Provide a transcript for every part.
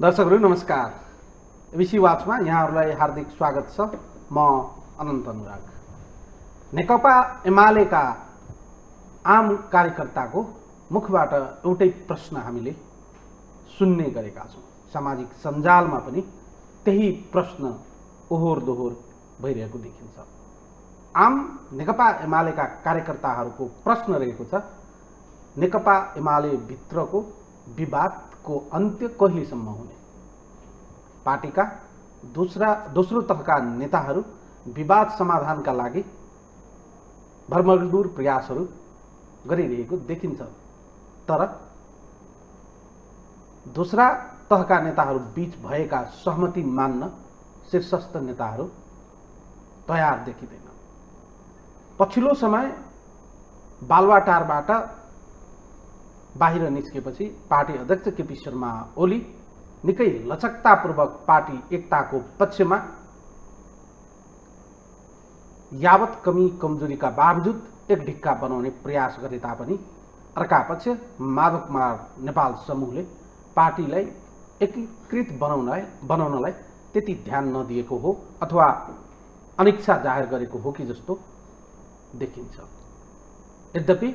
दर्शकहरू नमस्कार एबिसी वाचमा यहाँहरूलाई हार्दिक स्वागत छ म अनन्त अनुराग नेकपा एमालेका आम कार्यकर्ताको मुखबाट एउटै प्रश्न हामीले सुन्ने गरेका छौँ सामाजिक सञ्जालमा पनि त्यही प्रश्न ओहोर दोहोर भइरहेको देखिन्छ आम नेकपा एमालेका कार्यकर्ताहरूको प्रश्न रहेको छ नेकपा एमाले भित्रको विवाद को अन्त्य कहिलेसम्म हुने पार्टीका दुसरा दोस्रो तहका नेताहरू विवाद समाधानका लागि भरमगदुर प्रयासहरू गरिरहेको देखिन्छ तर दोस्रा तहका नेताहरू बीच भएका सहमति मान्न शीर्षस्थ नेताहरू तयार देखिँदैन पछिल्लो समय बालवाटारबाट बाहिर निस्केपछि पार्टी अध्यक्ष केपी शर्मा ओली निकै लचकतापूर्वक पार्टी एकताको पक्षमा यावत कमी कमजोरीका बावजुद एक ढिक्का बनाउने प्रयास गरे तापनि अर्का पक्ष माधव कुमार नेपाल समूहले पार्टीलाई एकीकृत बनाउनलाई बनाउनलाई त्यति ध्यान नदिएको हो अथवा अनिच्छा जाहेर गरेको हो कि जस्तो देखिन्छ यद्यपि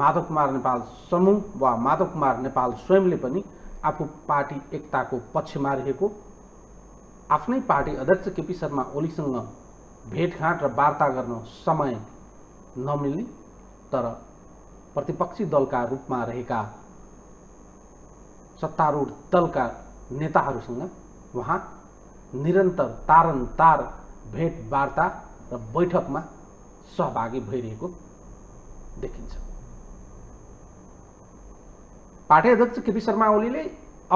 माधव कुमार नेपाल समूह वा माधव कुमार नेपाल स्वयंले पनि आफू पार्टी एकताको पक्षमा रहेको आफ्नै पार्टी अध्यक्ष केपी शर्मा ओलीसँग भेटघाट र वार्ता गर्न समय नमिल्ने तर प्रतिपक्षी दलका रूपमा रहेका सत्तारूढ दलका नेताहरूसँग उहाँ निरन्तर तारन तार भेटवार्ता र बैठकमा सहभागी भइरहेको देखिन्छ पार्टी अध्यक्ष केपी शर्मा ओलीले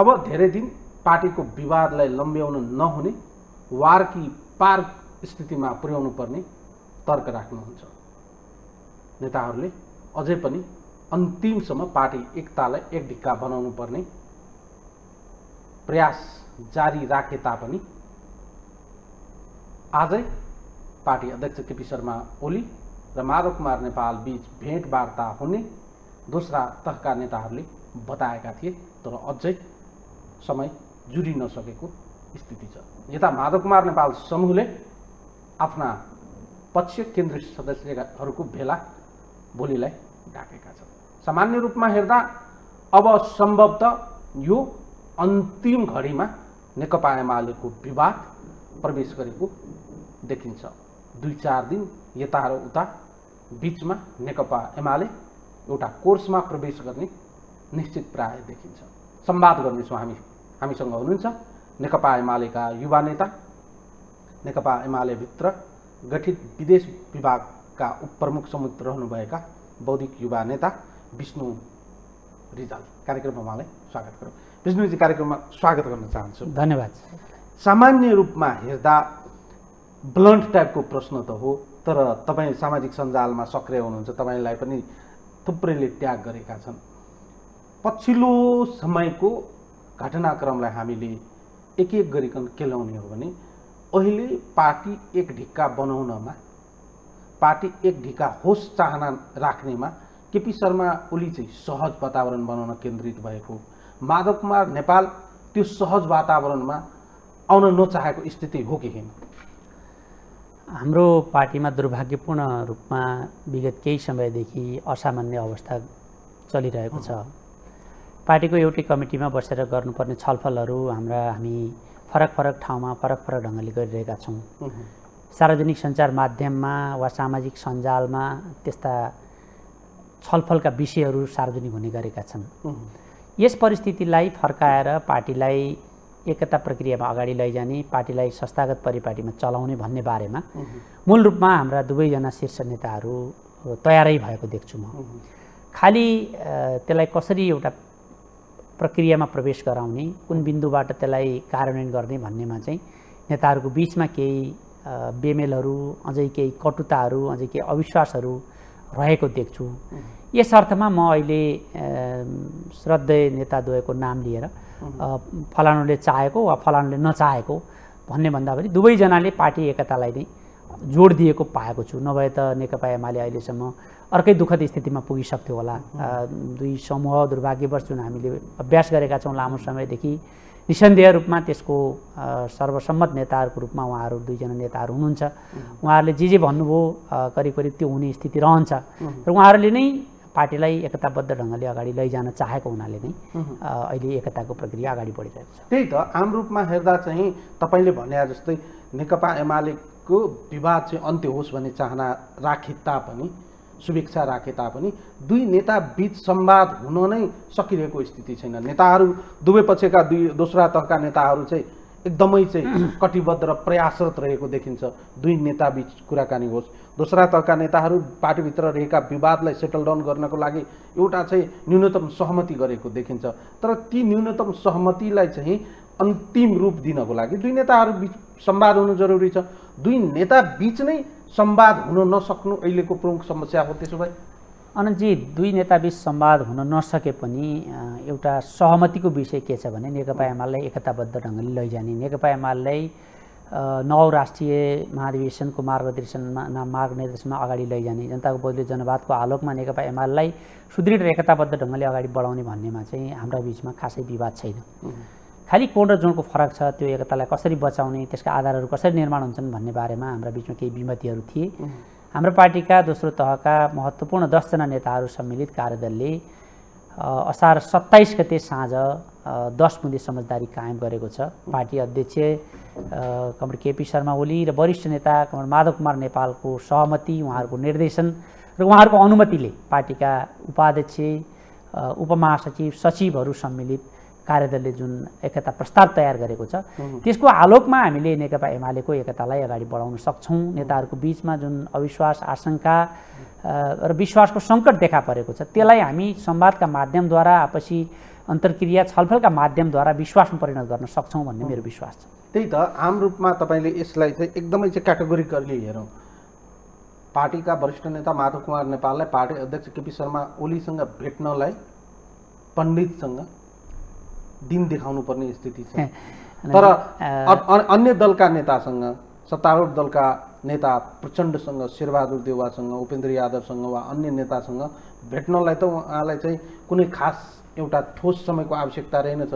अब धेरै दिन पार्टीको विवादलाई लम्ब्याउन नहुने वार कि पार स्थितिमा पुर्याउनु पर्ने तर्क राख्नुहुन्छ नेताहरूले अझै पनि अन्तिमसम्म पार्टी एकतालाई एक ढिक्का बनाउनु पर्ने प्रयास जारी राखे तापनि आजै पार्टी अध्यक्ष केपी शर्मा ओली र माधव कुमार नेपाल बीच भेटवार्ता हुने दोस्रा तहका नेताहरूले बताएका थिए तर अझै समय जुडिन नसकेको स्थिति छ यता माधव कुमार नेपाल समूहले आफ्ना पक्ष केन्द्रित सदस्यहरूको भेला भोलिलाई ढाकेका छन् सामान्य रूपमा हेर्दा अब सम्भवतः यो अन्तिम घडीमा नेकपा एमालेको विवाद प्रवेश गरेको देखिन्छ दुई चार दिन यता र उता बिचमा नेकपा एमाले एउटा कोर्समा प्रवेश गर्ने निश्चित प्राय देखिन्छ संवाद गर्नेछौँ हामी हामीसँग हुनुहुन्छ नेकपा एमालेका युवा नेता नेकपा एमालेभित्र गठित विदेश विभागका उपप्रमुख समुद्र रहनुभएका बौद्धिक युवा नेता विष्णु रिजाल कार्यक्रममा उहाँलाई स्वागत गरौँ विष्णुजी कार्यक्रममा स्वागत गर्न चाहन्छु धन्यवाद सामान्य रूपमा हेर्दा ब्लन्ट टाइपको प्रश्न त हो तर तपाईँ सामाजिक सञ्जालमा सक्रिय हुनुहुन्छ तपाईँलाई पनि थुप्रैले त्याग गरेका छन् पछिल्लो समयको घटनाक्रमलाई हामीले एक एक गरिकन केलाउने हो भने अहिले पार्टी एक ढिक्का बनाउनमा पार्टी एक ढिक्का होस् चाहना राख्नेमा केपी शर्मा ओली चाहिँ सहज वातावरण बनाउन केन्द्रित भएको माधव कुमार नेपाल त्यो सहज वातावरणमा आउन नचाहेको स्थिति हो कि होइन हाम्रो पार्टीमा दुर्भाग्यपूर्ण रूपमा विगत केही समयदेखि असामान्य अवस्था चलिरहेको छ पार्टीको एउटै कमिटीमा बसेर गर्नुपर्ने छलफलहरू हाम्रा हामी फरक फरक ठाउँमा फरक फरक ढङ्गले गरिरहेका छौँ सार्वजनिक सञ्चार माध्यममा वा सामाजिक सञ्जालमा त्यस्ता छलफलका विषयहरू सार्वजनिक हुने गरेका छन् यस परिस्थितिलाई फर्काएर पार्टीलाई एकता प्रक्रियामा अगाडि लैजाने पार्टीलाई संस्थागत परिपाटीमा चलाउने भन्ने बारेमा मूल रूपमा हाम्रा दुवैजना शीर्ष नेताहरू तयारै भएको देख्छु म खालि त्यसलाई कसरी एउटा प्रक्रियामा प्रवेश गराउने कुन बिन्दुबाट त्यसलाई कार्यान्वयन गर्ने भन्नेमा चाहिँ नेताहरूको बिचमा केही बेमेलहरू अझै केही कटुताहरू अझै केही अविश्वासहरू रहेको देख्छु यस अर्थमा म अहिले श्रद्धेय नेताद्वयको नाम लिएर फलानुले चाहेको वा फलानुले नचाहेको भन्ने भन्दा पनि दुवैजनाले पार्टी एकतालाई नै जोड दिएको पाएको छु नभए त नेकपा एमाले अहिलेसम्म अर्कै दुःखद स्थितिमा पुगिसक्थ्यो होला दुई समूह दुर्भाग्यवश जुन हामीले अभ्यास गरेका छौँ लामो समयदेखि निसन्देह रूपमा त्यसको सर्वसम्मत नेताहरूको रूपमा उहाँहरू दुईजना नेताहरू हुनुहुन्छ उहाँहरूले जे जे भन्नुभयो करिब करिब त्यो हुने स्थिति रहन्छ र उहाँहरूले नै पार्टीलाई एकताबद्ध ढङ्गले अगाडि लैजान चाहेको हुनाले नै अहिले एकताको प्रक्रिया अगाडि बढिरहेको छ त्यही त आम रूपमा हेर्दा चाहिँ तपाईँले भने जस्तै नेकपा एमालेको विवाद चाहिँ अन्त्य होस् भन्ने चाहना राखे तापनि शुभेच्छा राखे तापनि दुई नेता बिच संवाद हुन नै सकिरहेको स्थिति छैन नेताहरू दुवै पक्षका दुई दोस्रा तहका नेताहरू चाहिँ एकदमै चाहिँ कटिबद्ध र प्रयासरत रहेको देखिन्छ दुई नेता बिच कुराकानी होस् दोस्रा तहका नेताहरू पार्टीभित्र रहेका विवादलाई सेटल डाउन गर्नको लागि एउटा चाहिँ न्यूनतम सहमति गरेको देखिन्छ तर ती न्यूनतम सहमतिलाई चाहिँ अन्तिम रूप दिनको लागि दुई नेताहरू बिच संवाद हुनु जरुरी छ दुई नेता बिच नै सम्वाद हुन नसक्नु अहिलेको प्रमुख समस्या हो त्यसो भए अनन्तजी दुई नेताबीच संवाद हुन नसके पनि एउटा सहमतिको विषय के छ भने नेकपा एमाले एकताबद्ध ढङ्गले लैजाने नेकपा एमाले नौ राष्ट्रिय महाधिवेशनको मार्गदर्शनमा मार्गनिर्देशनमा अगाडि लैजाने जनताको बदली जनवादको आलोकमा नेकपा एमालेलाई सुदृढ र एकताबद्ध ढङ्गले अगाडि बढाउने भन्नेमा चाहिँ हाम्रो बिचमा खासै विवाद छैन खालि कोण र जोडको फरक छ त्यो एकतालाई कसरी बचाउने त्यसका आधारहरू कसरी निर्माण हुन्छन् भन्ने बारेमा हाम्रा बिचमा केही विमतिहरू थिए हाम्रो पार्टीका दोस्रो तहका महत्त्वपूर्ण दसजना नेताहरू सम्मिलित कार्यदलले असार सत्ताइस गते साँझ दस बुँदे समझदारी कायम गरेको छ पार्टी अध्यक्ष कमर केपी शर्मा ओली र वरिष्ठ नेता कमर माधव कुमार नेपालको सहमति उहाँहरूको निर्देशन र उहाँहरूको अनुमतिले पार्टीका उपाध्यक्ष उपमहासचिव सचिवहरू सम्मिलित कार्यदलले जुन एकता प्रस्ताव तयार गरेको छ त्यसको आलोकमा हामीले नेकपा एमालेको एकतालाई अगाडि बढाउन सक्छौँ नेताहरूको बिचमा जुन अविश्वास आशंका र विश्वासको सङ्कट देखा परेको छ त्यसलाई हामी संवादका माध्यमद्वारा आपसी अन्तर्क्रिया छलफलका माध्यमद्वारा विश्वासमा परिणत गर्न सक्छौँ भन्ने मेरो विश्वास छ त्यही त आम रूपमा तपाईँले यसलाई चाहिँ एकदमै चाहिँ क्याटेगोरिकली हेरौँ पार्टीका वरिष्ठ नेता माधव कुमार नेपाललाई पार्टी अध्यक्ष केपी शर्मा ओलीसँग भेट्नलाई पण्डितसँग दिन देखाउनु पर्ने स्थिति छ तर अन्य दलका नेतासँग सत्तारूढ दलका नेता प्रचण्डसँग शेरबहादुर देवासँग उपेन्द्र यादवसँग वा अन्य नेतासँग भेट्नलाई त उहाँलाई चाहिँ कुनै खास एउटा ठोस समयको आवश्यकता रहेनछ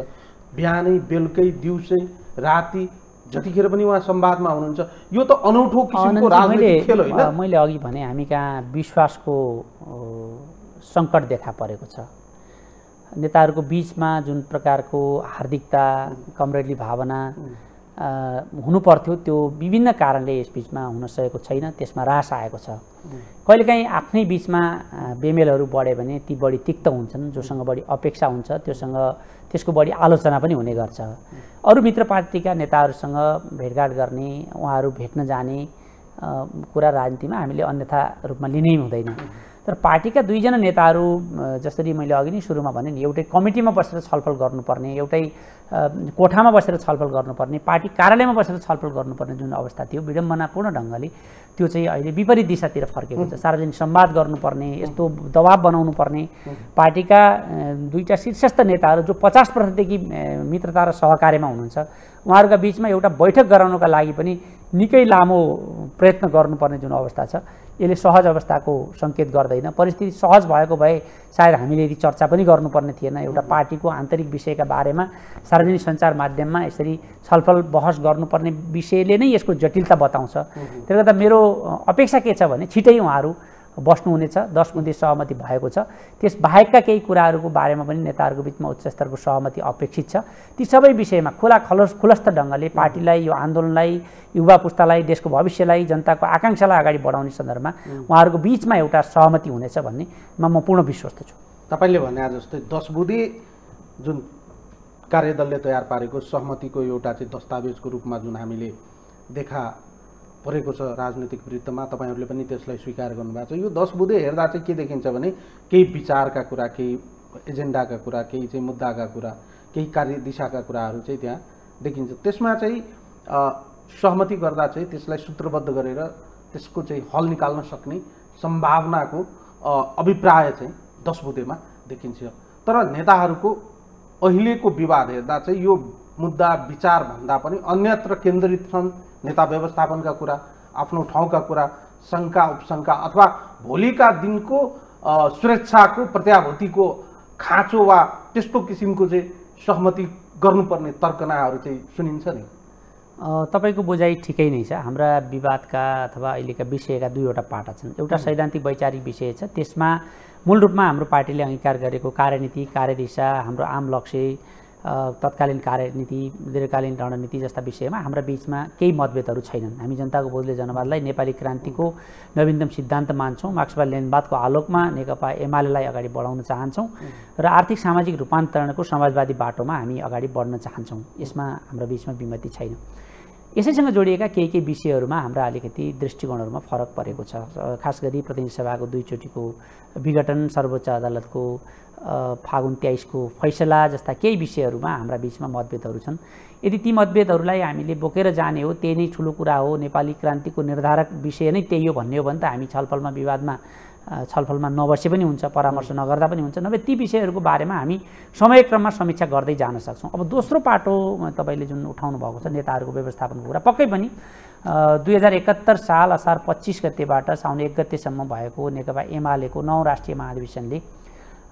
बिहानै बेलुकै दिउँसै राति जतिखेर पनि उहाँ संवादमा हुनुहुन्छ यो त अनौठो किसिमको खेल होइन मैले अघि भने हामी कहाँ विश्वासको सङ्कट देखा परेको छ नेताहरूको बिचमा जुन प्रकारको हार्दिकता कमरेडली भावना हुनुपर्थ्यो त्यो विभिन्न कारणले यस बिचमा हुन सकेको छैन त्यसमा रास आएको छ कहिलेकाहीँ आफ्नै बिचमा बेमेलहरू बढ्यो भने ती बढी तिक्त हुन्छन् जोसँग बढी अपेक्षा हुन्छ त्योसँग त्यसको बढी आलोचना पनि हुने गर्छ अरू मित्र पार्टीका नेताहरूसँग भेटघाट गर्ने उहाँहरू भेट्न जाने कुरा राजनीतिमा हामीले अन्यथा रूपमा लिनै हुँदैन तर पार्टीका दुईजना नेताहरू जसरी मैले अघि नै सुरुमा भने नि एउटै कमिटीमा बसेर छलफल गर्नुपर्ने एउटै कोठामा बसेर छलफल गर्नुपर्ने पार्टी कार्यालयमा बसेर छलफल गर्नुपर्ने जुन अवस्था थियो विडम्बनापूर्ण ढङ्गले त्यो चाहिँ अहिले विपरीत दिशातिर फर्केको छ सार्वजनिक सम्वाद गर्नुपर्ने यस्तो दबाब बनाउनु पर्ने पार्टीका दुईवटा शीर्षस्थ नेताहरू जो पचास प्रतिदेखि मित्रता र सहकार्यमा हुनुहुन्छ उहाँहरूका बिचमा एउटा बैठक गराउनका लागि पनि निकै लामो प्रयत्न गर्नुपर्ने जुन अवस्था छ यसले सहज अवस्थाको सङ्केत गर्दैन परिस्थिति सहज भएको भए सायद हामीले यदि चर्चा पनि गर्नुपर्ने थिएन एउटा पार्टीको आन्तरिक विषयका बारेमा सार्वजनिक सञ्चार माध्यममा यसरी छलफल बहस गर्नुपर्ने विषयले नै यसको जटिलता बताउँछ त्यसले गर्दा मेरो अपेक्षा के छ भने छिटै उहाँहरू बस्नुहुनेछ दस मन्त्री सहमति भएको छ त्यस बाहेकका केही कुराहरूको बारेमा पनि नेताहरूको बिचमा उच्च स्तरको सहमति अपेक्षित छ ती सबै विषयमा खुला खलस खुलस्त ढङ्गले पार्टीलाई यो आन्दोलनलाई युवा पुस्तालाई देशको भविष्यलाई जनताको आकाङ्क्षालाई अगाडि बढाउने सन्दर्भमा उहाँहरूको बिचमा एउटा सहमति हुनेछ भन्नेमा म पूर्ण विश्वस्त छु तपाईँले भने जस्तै दस बुधे जुन कार्यदलले तयार पारेको सहमतिको एउटा चाहिँ दस्तावेजको रूपमा जुन हामीले देखा परेको छ राजनीतिक वृत्तमा तपाईँहरूले पनि त्यसलाई स्वीकार गर्नुभएको छ यो दस बुधे हेर्दा चाहिँ के देखिन्छ भने केही विचारका कुरा केही एजेन्डाका कुरा केही चाहिँ मुद्दाका कुरा केही कार्यदिशाका कुराहरू चाहिँ त्यहाँ देखिन्छ त्यसमा चाहिँ सहमति गर्दा चाहिँ त्यसलाई सूत्रबद्ध गरेर त्यसको चाहिँ हल निकाल्न सक्ने सम्भावनाको अभिप्राय चाहिँ दस बुधेमा देखिन्छ तर नेताहरूको अहिलेको विवाद हेर्दा चाहिँ यो मुद्दा विचारभन्दा पनि अन्यत्र केन्द्रित छन् नेता व्यवस्थापनका कुरा आफ्नो ठाउँका कुरा शङ्का उपशङ्का अथवा भोलिका दिनको सुरक्षाको प्रत्याभूतिको खाँचो वा त्यस्तो किसिमको चाहिँ सहमति गर्नुपर्ने तर्कनाहरू चाहिँ सुनिन्छ नि तपाईँको बुझाइ ठिकै नै छ हाम्रा विवादका अथवा अहिलेका विषयका दुईवटा पाटा छन् एउटा सैद्धान्तिक वैचारिक विषय छ त्यसमा मूल रूपमा हाम्रो पार्टीले अङ्गीकार गरेको कार्यनीति कार्यदिशा हाम्रो आम लक्ष्य तत्कालीन कार्यनीति दीर्घकालीन रणनीति जस्ता विषयमा हाम्रा बिचमा केही मतभेदहरू छैनन् हामी जनताको बोधले जनवादलाई नेपाली क्रान्तिको नवीनतम सिद्धान्त मान्छौँ मार्क्सवाद लेनवादको आलोकमा नेकपा एमालेलाई अगाडि बढाउन चाहन्छौँ र आर्थिक सामाजिक रूपान्तरणको समाजवादी बाटोमा हामी अगाडि बढ्न चाहन्छौँ यसमा हाम्रो बिचमा विमति छैन यसैसँग जोडिएका केही केही विषयहरूमा हाम्रा अलिकति दृष्टिकोणहरूमा फरक परेको छ खास गरी प्रतिनिधि सभाको दुईचोटिको विघटन सर्वोच्च अदालतको फागुन तेइसको फैसला जस्ता केही विषयहरूमा हाम्रा बिचमा मतभेदहरू छन् यदि ती मतभेदहरूलाई हामीले बोकेर जाने हो त्यही नै ठुलो कुरा हो नेपाली क्रान्तिको निर्धारक विषय नै त्यही हो भन्ने हो भने त हामी छलफलमा विवादमा छलफलमा नबसे पनि हुन्छ परामर्श नगर्दा पनि हुन्छ नभए ती विषयहरूको बारेमा हामी समयक्रममा समीक्षा गर्दै जान सक्छौँ अब दोस्रो पाटो तपाईँले जुन उठाउनु भएको छ नेताहरूको व्यवस्थापनको कुरा पक्कै पनि दुई हजार एकात्तर साल असार पच्चिस गतेबाट साउन एक गतेसम्म भएको नेकपा एमालेको नौ राष्ट्रिय महाधिवेशनले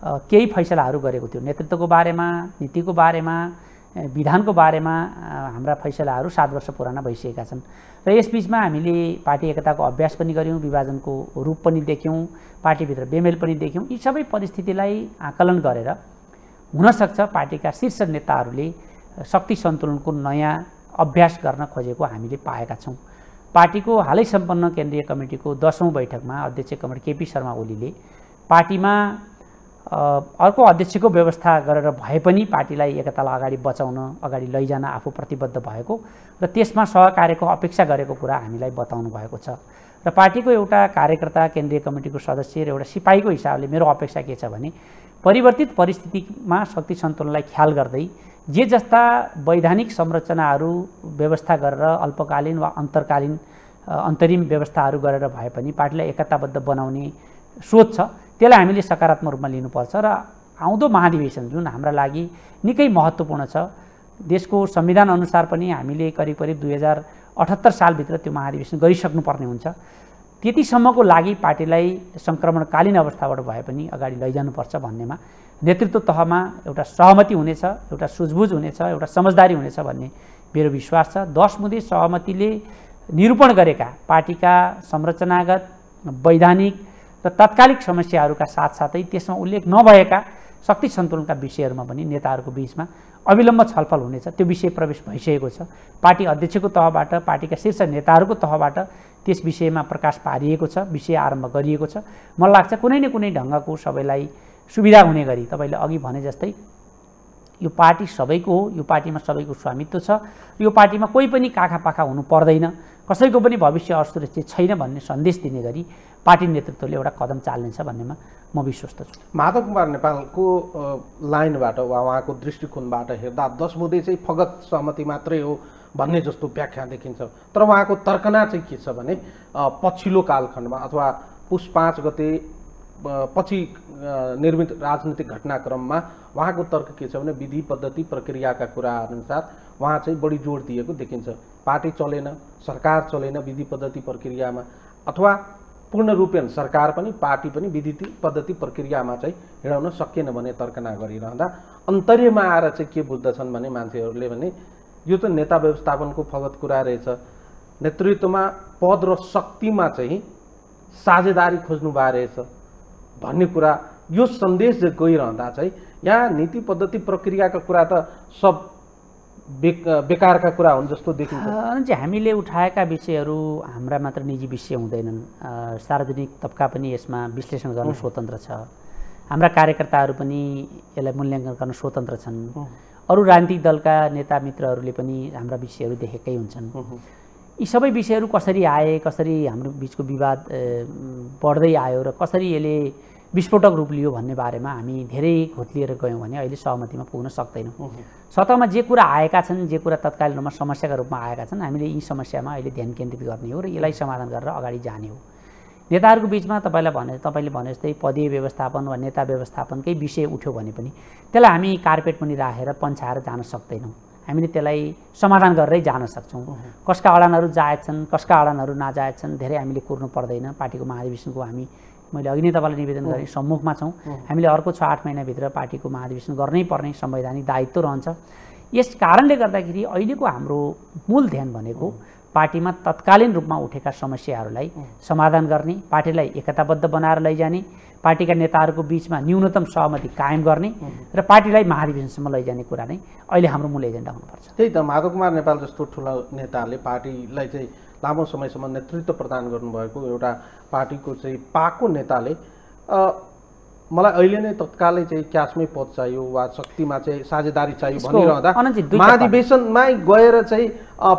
केही फैसलाहरू गरेको थियो नेतृत्वको बारेमा नीतिको बारेमा विधानको बारेमा हाम्रा फैसलाहरू सात वर्ष पुराना भइसकेका छन् र यसबिचमा हामीले पार्टी एकताको अभ्यास पनि गऱ्यौँ विभाजनको रूप पनि देख्यौँ पार्टीभित्र बेमेल पनि देख्यौँ यी सबै परिस्थितिलाई आकलन गरेर हुनसक्छ पार्टीका शीर्ष नेताहरूले शक्ति सन्तुलनको नयाँ अभ्यास गर्न खोजेको हामीले पाएका छौँ पार्टीको हालै सम्पन्न केन्द्रीय कमिटीको दसौँ बैठकमा अध्यक्ष कमर केपी शर्मा ओलीले पार्टीमा अर्को अध्यक्षको व्यवस्था गरेर भए पनि पार्टीलाई एकतालाई अगाडि बचाउन अगाडि लैजान आफू प्रतिबद्ध भएको र त्यसमा सहकार्यको अपेक्षा गरेको कुरा हामीलाई बताउनु भएको छ र पार्टीको एउटा कार्यकर्ता केन्द्रीय कमिटीको सदस्य र एउटा सिपाहीको हिसाबले मेरो अपेक्षा के छ भने परिवर्तित परिस्थितिमा शक्ति सन्तुलनलाई ख्याल गर्दै जे जस्ता वैधानिक संरचनाहरू व्यवस्था गरेर अल्पकालीन वा अन्तरकालीन अन्तरिम व्यवस्थाहरू गरेर भए पनि पार्टीलाई एकताबद्ध बनाउने सोच छ त्यसलाई हामीले सकारात्मक रूपमा लिनुपर्छ र आउँदो महाधिवेशन जुन हाम्रा लागि निकै महत्त्वपूर्ण छ देशको संविधान अनुसार पनि हामीले करिब करिब दुई हजार अठहत्तर सालभित्र त्यो महाधिवेशन गरिसक्नुपर्ने हुन्छ त्यतिसम्मको लागि पार्टीलाई सङ्क्रमणकालीन अवस्थाबाट भए पनि अगाडि लैजानुपर्छ भन्नेमा नेतृत्व तहमा एउटा सहमति हुनेछ एउटा सुझबुझ हुनेछ एउटा समझदारी हुनेछ भन्ने मेरो विश्वास छ दस मुदे सहमतिले निरूपण गरेका पार्टीका संरचनागत वैधानिक तत्कालिक समस्याहरूका साथसाथै त्यसमा उल्लेख नभएका शक्ति सन्तुलनका विषयहरूमा पनि नेताहरूको बिचमा अविलम्ब छलफल हुनेछ त्यो विषय प्रवेश भइसकेको छ पार्टी अध्यक्षको तहबाट पार्टीका शीर्ष नेताहरूको तहबाट त्यस विषयमा प्रकाश पारिएको छ विषय आरम्भ गरिएको छ मलाई लाग्छ कुनै न कुनै ढङ्गको सबैलाई सुविधा हुने गरी तपाईँले अघि भने जस्तै यो पार्टी सबैको हो यो पार्टीमा सबैको स्वामित्व छ यो पार्टीमा कोही पनि काखा पाखा हुनु पर्दैन कसैको पनि भविष्य असुरक्षित छैन भन्ने सन्देश दिने गरी पार्टी नेतृत्वले एउटा कदम चाल्नेछ भन्नेमा म विश्वस्त छु माधव कुमार नेपालको लाइनबाट वा उहाँको दृष्टिकोणबाट हेर्दा दस बुधे चाहिँ फगत सहमति मात्रै हो भन्ने जस्तो व्याख्या देखिन्छ तर उहाँको तर्कना चाहिँ के छ भने पछिल्लो कालखण्डमा अथवा पुष पाँच गते पछि निर्मित राजनीतिक घटनाक्रममा उहाँको तर्क के छ भने विधि पद्धति प्रक्रियाका कुरा अनुसार उहाँ चाहिँ बढी जोड दिएको देखिन्छ पार्टी चलेन सरकार चलेन विधि पद्धति प्रक्रियामा अथवा पूर्ण रूपेण सरकार पनि पार्टी पनि विधि पद्धति प्रक्रियामा चाहिँ हिँडाउन सकिएन भने तर्कना गरिरहँदा अन्तर्यमा आएर चाहिँ के बुझ्दछन् भने मान्छेहरूले भने यो त नेता व्यवस्थापनको फगत कुरा रहेछ नेतृत्वमा पद र शक्तिमा चाहिँ साझेदारी खोज्नु भए रहेछ भन्ने कुरा यो सन्देश गइरहँदा चाहिँ यहाँ नीति पद्धति प्रक्रियाको कुरा त सब बेकारका कुरा हुन् जस्तो देखिन्छ हामीले उठाएका विषयहरू हाम्रा मात्र निजी विषय हुँदैनन् सार्वजनिक तबका पनि यसमा विश्लेषण गर्न स्वतन्त्र छ हाम्रा कार्यकर्ताहरू पनि यसलाई मूल्याङ्कन गर्न स्वतन्त्र छन् अरू राजनीतिक दलका नेता मित्रहरूले पनि हाम्रा विषयहरू देखेकै हुन्छन् यी सबै विषयहरू कसरी आए कसरी हाम्रो बिचको विवाद बढ्दै आयो र कसरी यसले विस्फोटक रूप लियो भन्ने बारेमा हामी धेरै लिएर गयौँ भने अहिले सहमतिमा पुग्न सक्दैनौँ सतहमा जे कुरा आएका छन् जे कुरा तत्कालीन रूपमा समस्याका रूपमा आएका छन् हामीले यी समस्यामा अहिले ध्यान केन्द्रित गर्ने हो र यसलाई समाधान गरेर अगाडि जाने हो नेताहरूको बिचमा तपाईँलाई भने तपाईँले भने जस्तै पदीय व्यवस्थापन वा नेता व्यवस्थापनकै विषय उठ्यो भने पनि त्यसलाई हामी कार्पेट पनि राखेर पन्छाएर जान सक्दैनौँ हामीले त्यसलाई समाधान गरेरै जान सक्छौँ कसका अडानहरू जायज छन् कसका अडानहरू नाजायज छन् धेरै हामीले कुर्नु पर्दैन पार्टीको महाधिवेशनको हामी मैले अघि नै तपाईँलाई निवेदन गरेँ सम्मुखमा छौँ हामीले अर्को छ आठ महिनाभित्र पार्टीको महाधिवेशन गर्नै पर्ने संवैधानिक दायित्व रहन्छ यस कारणले गर्दाखेरि अहिलेको हाम्रो मूल ध्यान भनेको पार्टीमा तत्कालीन रूपमा उठेका समस्याहरूलाई समाधान गर्ने पार्टीलाई एकताबद्ध बनाएर लैजाने पार्टीका नेताहरूको बिचमा न्यूनतम सहमति कायम गर्ने र पार्टीलाई महाधिवेशनसम्म लैजाने कुरा नै अहिले हाम्रो मूल एजेन्डा हुनुपर्छ त्यही त माधव कुमार नेपाल जस्तो ठुला नेताहरूले पार्टीलाई चाहिँ लामो समयसम्म नेतृत्व प्रदान गर्नुभएको एउटा पार्टीको चाहिँ पाको नेताले मलाई अहिले नै तत्कालै चाहिँ क्यासमै पद चाहियो वा शक्तिमा चाहिँ साझेदारी चाहियो भनिरहँदा महाधिवेशनमै गएर चाहिँ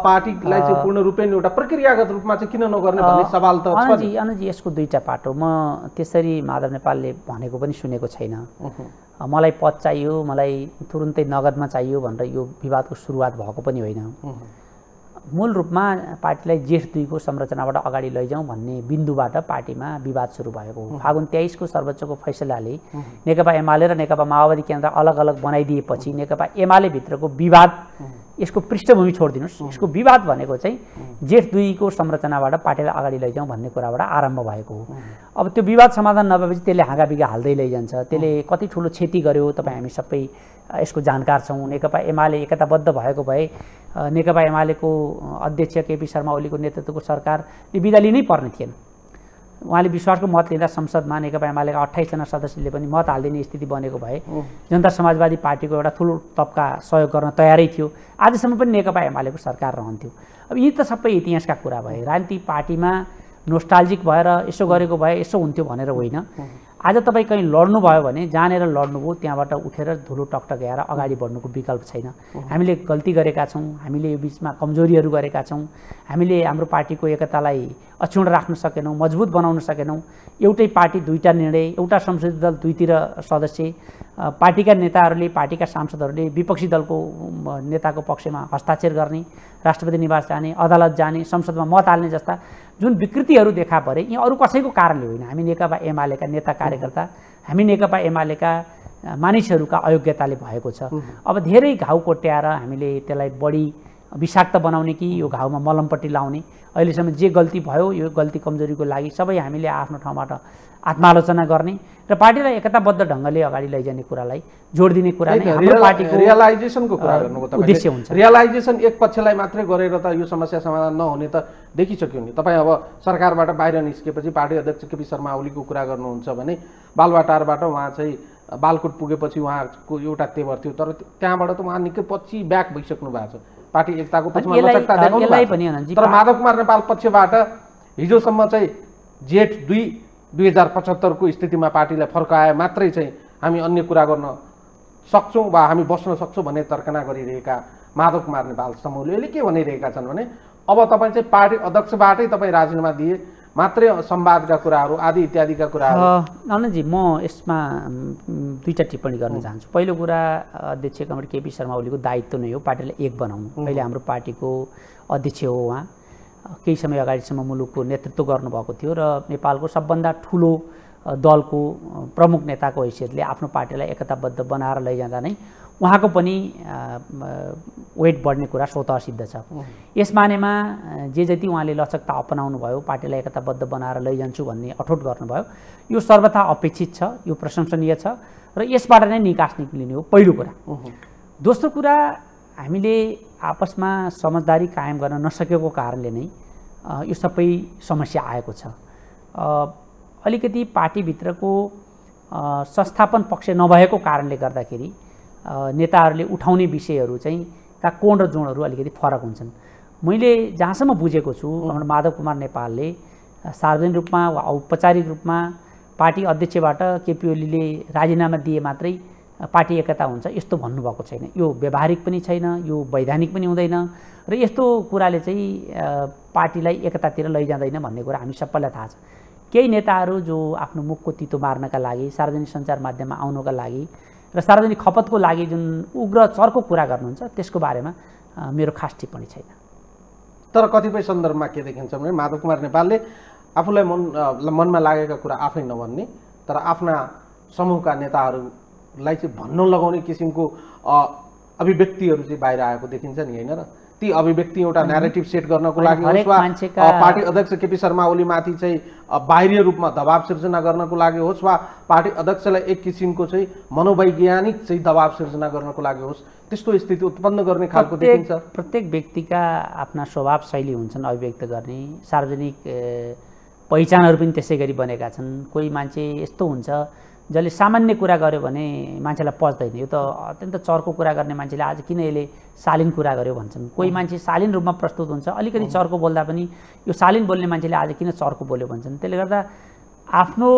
पार्टीलाई चाहिँ पूर्ण रूपले एउटा प्रक्रियागत रूपमा चाहिँ किन नगर्ने भन्ने सवाल त अनजी अनजी यसको दुईवटा पाटो म त्यसरी माधव नेपालले भनेको पनि सुनेको छैन मलाई पद चाहियो मलाई तुरुन्तै नगदमा चाहियो भनेर यो विवादको सुरुवात भएको पनि होइन मूल रूपमा पार्टीलाई जेठ दुईको संरचनाबाट अगाडि लैजाउँ भन्ने बिन्दुबाट पार्टीमा विवाद सुरु भएको हो फागुन तेइसको सर्वोच्चको फैसलाले नेकपा एमाले र नेकपा माओवादी केन्द्र अलग अलग बनाइदिएपछि नेकपा एमाले भित्रको विवाद यसको पृष्ठभूमि छोडिदिनुहोस् यसको विवाद भनेको चाहिँ जेठ दुईको संरचनाबाट पार्टीलाई अगाडि लैजाउँ भन्ने कुराबाट आरम्भ भएको हो अब त्यो विवाद समाधान नभएपछि त्यसले हाँगाबिगा हाल्दै लैजान्छ त्यसले कति ठुलो क्षति गर्यो तपाईँ हामी सबै यसको जानकार छौँ नेकपा एमाले एकताबद्ध भएको भए नेकपा एमालेको अध्यक्ष केपी शर्मा ओलीको नेतृत्वको सरकारले विदा लिनै पर्ने थिएन उहाँले विश्वासको मत लिँदा संसदमा नेकपा एमालेका अठाइसजना सदस्यले पनि मत हालिदिने स्थिति बनेको भए जनता समाजवादी पार्टीको एउटा ठुलो तबका सहयोग गर्न तयारै थियो आजसम्म पनि नेकपा एमालेको सरकार रहन्थ्यो अब यी त सबै इतिहासका कुरा भए राजनीतिक पार्टीमा नोस्टाल्जिक भएर यसो गरेको भए यसो हुन्थ्यो भनेर होइन आज तपाईँ कहीँ लड्नुभयो भने जानेर लड्नुभयो त्यहाँबाट उठेर धुलो टकटक्याएर अगाडि बढ्नुको विकल्प छैन हामीले गल्ती गरेका छौँ हामीले यो बिचमा कमजोरीहरू गरेका छौँ हामीले हाम्रो पार्टीको एकतालाई अक्षुण राख्न सकेनौँ मजबुत बनाउन सकेनौँ एउटै पार्टी दुईवटा निर्णय एउटा संसदीय दल दुईतिर सदस्य पार्टीका नेताहरूले पार्टीका सांसदहरूले विपक्षी दलको नेताको पक्षमा हस्ताक्षर गर्ने राष्ट्रपति निवास जाने अदालत जाने संसदमा मत हाल्ने जस्ता जुन विकृतिहरू देखा परे यी अरू कसैको कारणले होइन हामी नेकपा एमालेका नेता कार्यकर्ता हामी नेकपा एमालेका मानिसहरूका अयोग्यताले भएको छ अब धेरै घाउ कोट्याएर हामीले त्यसलाई बढी विषाक्त बनाउने कि यो घाउमा मलमपट्टि लाउने अहिलेसम्म जे गल्ती भयो यो गल्ती कमजोरीको लागि सबै हामीले आफ्नो ठाउँबाट आत्मालोचना गर्ने र पार्टीलाई एकताबद्ध ढङ्गले अगाडि लैजाने कुरालाई जोड दिने कुरा पार्टीको रियलाइजेसनको कुरा गर्नुभयो उद्देश्य हुन्छ रियलाइजेसन एक पक्षलाई मात्रै गरेर त यो समस्या समाधान नहुने त देखिसक्यो नि तपाईँ अब सरकारबाट बाहिर निस्केपछि पार्टी अध्यक्ष केपी शर्मा ओलीको कुरा गर्नुहुन्छ भने बालवाटारबाट उहाँ चाहिँ बालकोट पुगेपछि उहाँको एउटा तेवर थियो तर त्यहाँबाट त उहाँ निकै पछि ब्याक भइसक्नु भएको छ पार्टी एकताको पक्षमा तर माधव कुमार नेपाल पक्षबाट हिजोसम्म चाहिँ जेठ दुई दुई हजार पचहत्तरको स्थितिमा पार्टीलाई फर्काए मात्रै चाहिँ हामी अन्य कुरा गर्न सक्छौँ वा हामी बस्न सक्छौँ भन्ने तर्कना गरिरहेका माधव कुमार नेपाल समूहले अहिले के भनिरहेका छन् भने अब तपाईँ चाहिँ पार्टी अध्यक्षबाटै तपाईँ राजीनामा दिए मात्रै संवादका कुराहरू आदि इत्यादिका कुराहरू आनन्दजी म यसमा दुईवटा टिप्पणी गर्न चाहन्छु पहिलो कुरा अध्यक्ष कमर केपी शर्मा ओलीको दायित्व नै हो पार्टीलाई एक बनाउनु अहिले हाम्रो पार्टीको अध्यक्ष हो उहाँ केही समय अगाडिसम्म मुलुकको नेतृत्व गर्नुभएको थियो र नेपालको सबभन्दा ठुलो दलको प्रमुख नेताको हैसियतले आफ्नो पार्टीलाई एकताबद्ध बनाएर लैजाँदा नै उहाँको पनि वेट बढ्ने कुरा स्वतः सिद्ध छ यस मानेमा जे जति उहाँले लचकता अपनाउनु भयो पार्टीलाई एकताबद्ध बनाएर लैजान्छु भन्ने अठोट गर्नुभयो यो सर्वथा अपेक्षित छ यो प्रशंसनीय छ र यसबाट नै निकास निक्लिने हो पहिलो कुरा दोस्रो कुरा हामीले आपसमा समझदारी कायम गर्न नसकेको कारणले नै यो सबै समस्या आएको छ अलिकति पार्टीभित्रको संस्थापन पक्ष नभएको कारणले गर्दाखेरि नेताहरूले उठाउने विषयहरू चाहिँ का कोण र जोडहरू अलिकति फरक हुन्छन् मैले जहाँसम्म बुझेको छु हाम्रो माधव कुमार नेपालले सार्वजनिक रूपमा वा औपचारिक रूपमा पार्टी अध्यक्षबाट केपी ओलीले राजीनामा दिए मात्रै पार्टी एकता हुन्छ यस्तो भन्नुभएको छैन यो व्यावहारिक पनि छैन यो वैधानिक पनि हुँदैन र यस्तो कुराले चाहिँ पार्टीलाई एकतातिर लैजाँदैन भन्ने कुरा हामी सबैलाई थाहा छ केही नेताहरू जो आफ्नो मुखको तितो मार्नका लागि सार्वजनिक सञ्चार माध्यममा आउनका लागि र सार्वजनिक खपतको लागि जुन उग्र चर्को कुरा गर्नुहुन्छ त्यसको बारेमा मेरो खास टिप्पणी छैन तर कतिपय सन्दर्भमा के देखिन्छ भने माधव कुमार नेपालले आफूलाई मन मनमा लागेका कुरा आफै नभन्ने तर आफ्ना समूहका नेताहरू लाई चाहिँ भन्न लगाउने किसिमको अभिव्यक्तिहरू चाहिँ बाहिर आएको देखिन्छ नि होइन र ती अभिव्यक्ति एउटा नेरेटिभ सेट गर्नको लागि वा पार्टी अध्यक्ष केपी शर्मा ओलीमाथि चाहिँ बाहिरी रूपमा दबाब सिर्जना गर्नको लागि होस् वा पार्टी अध्यक्षलाई एक किसिमको चाहिँ मनोवैज्ञानिक चाहिँ दबाव सिर्जना गर्नको लागि होस् त्यस्तो स्थिति उत्पन्न गर्ने खालको देखिन्छ प्रत्येक व्यक्तिका आफ्ना स्वभाव शैली हुन्छन् अभिव्यक्त गर्ने सार्वजनिक पहिचानहरू पनि त्यसै गरी बनेका छन् कोही मान्छे यस्तो हुन्छ जसले सामान्य कुरा गर्यो भने मान्छेलाई पच्दैन यो त अत्यन्त चर्को कुरा गर्ने मान्छेले आज किन यसले शालीन कुरा गर्यो भन्छन् कोही मान्छे शालीन रूपमा प्रस्तुत हुन्छ अलिकति चर्को बोल्दा पनि यो शालीन बोल्ने मान्छेले आज किन चर्को बोल्यो भन्छन् त्यसले गर्दा आफ्नो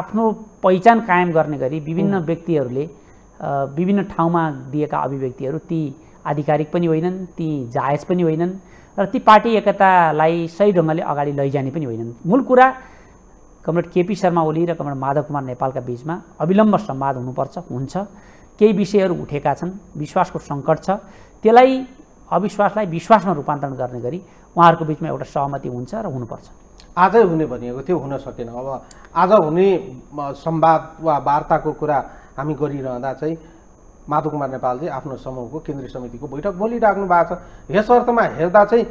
आफ्नो पहिचान कायम गर्ने गरी विभिन्न व्यक्तिहरूले विभिन्न ठाउँमा दिएका अभिव्यक्तिहरू ती आधिकारिक पनि होइनन् ती जायज पनि होइनन् र ती पार्टी एकतालाई सही ढङ्गले अगाडि लैजाने पनि होइनन् मूल कुरा कमरेड केपी शर्मा ओली र कमरेड माधव कुमार नेपालका बिचमा अविलम्ब संवाद हुनुपर्छ हुन्छ केही विषयहरू उठेका छन् विश्वासको सङ्कट छ त्यसलाई अविश्वासलाई विश्वासमा रूपान्तरण गर्ने गरी उहाँहरूको बिचमा एउटा सहमति हुन्छ र हुनुपर्छ आजै हुने भनिएको थियो हुन सकेन अब आज हुने संवाद वा वार्ताको कुरा हामी गरिरहँदा चाहिँ माधव कुमार नेपालले आफ्नो समूहको केन्द्रीय समितिको बैठक बोलिराख्नु भएको छ यस अर्थमा हेर्दा चाहिँ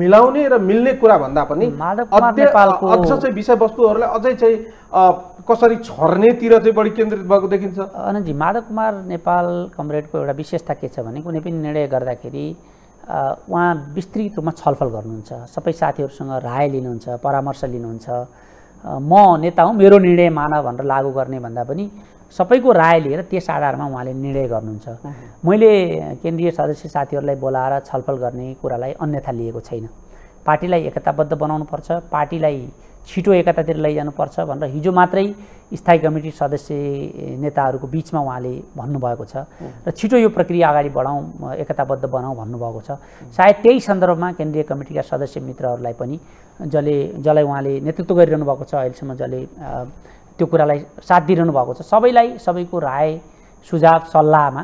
मिलाउने र मिल्ने कुरा भन्दा पनि अझ चाहिँ विषयवस्तुहरूलाई अझै चाहिँ कसरी छर्नेतिर चाहिँ बढी केन्द्रित भएको देखिन्छ अनन्तजी माधव कुमार नेपाल कमरेडको एउटा विशेषता के छ भने कुनै पनि निर्णय गर्दाखेरि उहाँ विस्तृत रूपमा छलफल गर्नुहुन्छ सबै साथीहरूसँग राय लिनुहुन्छ परामर्श लिनुहुन्छ म नेता हुँ मेरो निर्णय मान भनेर लागू गर्ने भन्दा पनि सबैको राय लिएर त्यस आधारमा उहाँले निर्णय गर्नुहुन्छ मैले केन्द्रीय सदस्य साथीहरूलाई बोलाएर छलफल गर्ने कुरालाई अन्यथा लिएको छैन पार्टीलाई एकताबद्ध बनाउनुपर्छ पार्टीलाई छिटो एकतातिर लैजानुपर्छ भनेर हिजो मात्रै स्थायी कमिटी सदस्य नेताहरूको बिचमा उहाँले भन्नुभएको छ र छिटो यो प्रक्रिया अगाडि बढाउँ एकताबद्ध बनाऊ भन्नुभएको छ सायद त्यही सन्दर्भमा केन्द्रीय कमिटीका सदस्य मित्रहरूलाई पनि जसले जसलाई उहाँले नेतृत्व गरिरहनु भएको छ अहिलेसम्म जसले त्यो कुरालाई साथ दिइरहनु भएको छ सबैलाई सबैको राय सुझाव सल्लाहमा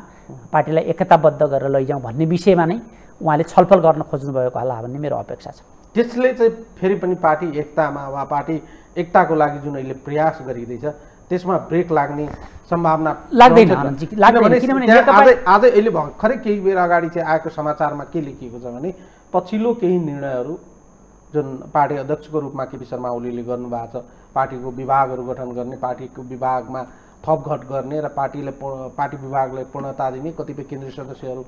पार्टीलाई एकताबद्ध गरेर लैजाउँ भन्ने विषयमा नै उहाँले छलफल गर्न खोज्नुभएको होला भन्ने मेरो अपेक्षा छ त्यसले चाहिँ फेरि पनि पार्टी एकतामा वा पार्टी एकताको लागि जुन अहिले प्रयास गरिँदैछ त्यसमा ब्रेक लाग्ने सम्भावना लाग्दैन आज अहिले भर्खरै केही बेर अगाडि चाहिँ आएको समाचारमा के लेखिएको छ भने पछिल्लो केही निर्णयहरू जुन पार्टी अध्यक्षको रूपमा केपी शर्मा ओलीले गर्नुभएको छ पार्टीको विभागहरू गठन गर्ने पार्टीको विभागमा थपघट गर्ने र पार्टीले पार्टी विभागलाई पूर्णता दिने कतिपय केन्द्रीय सदस्यहरू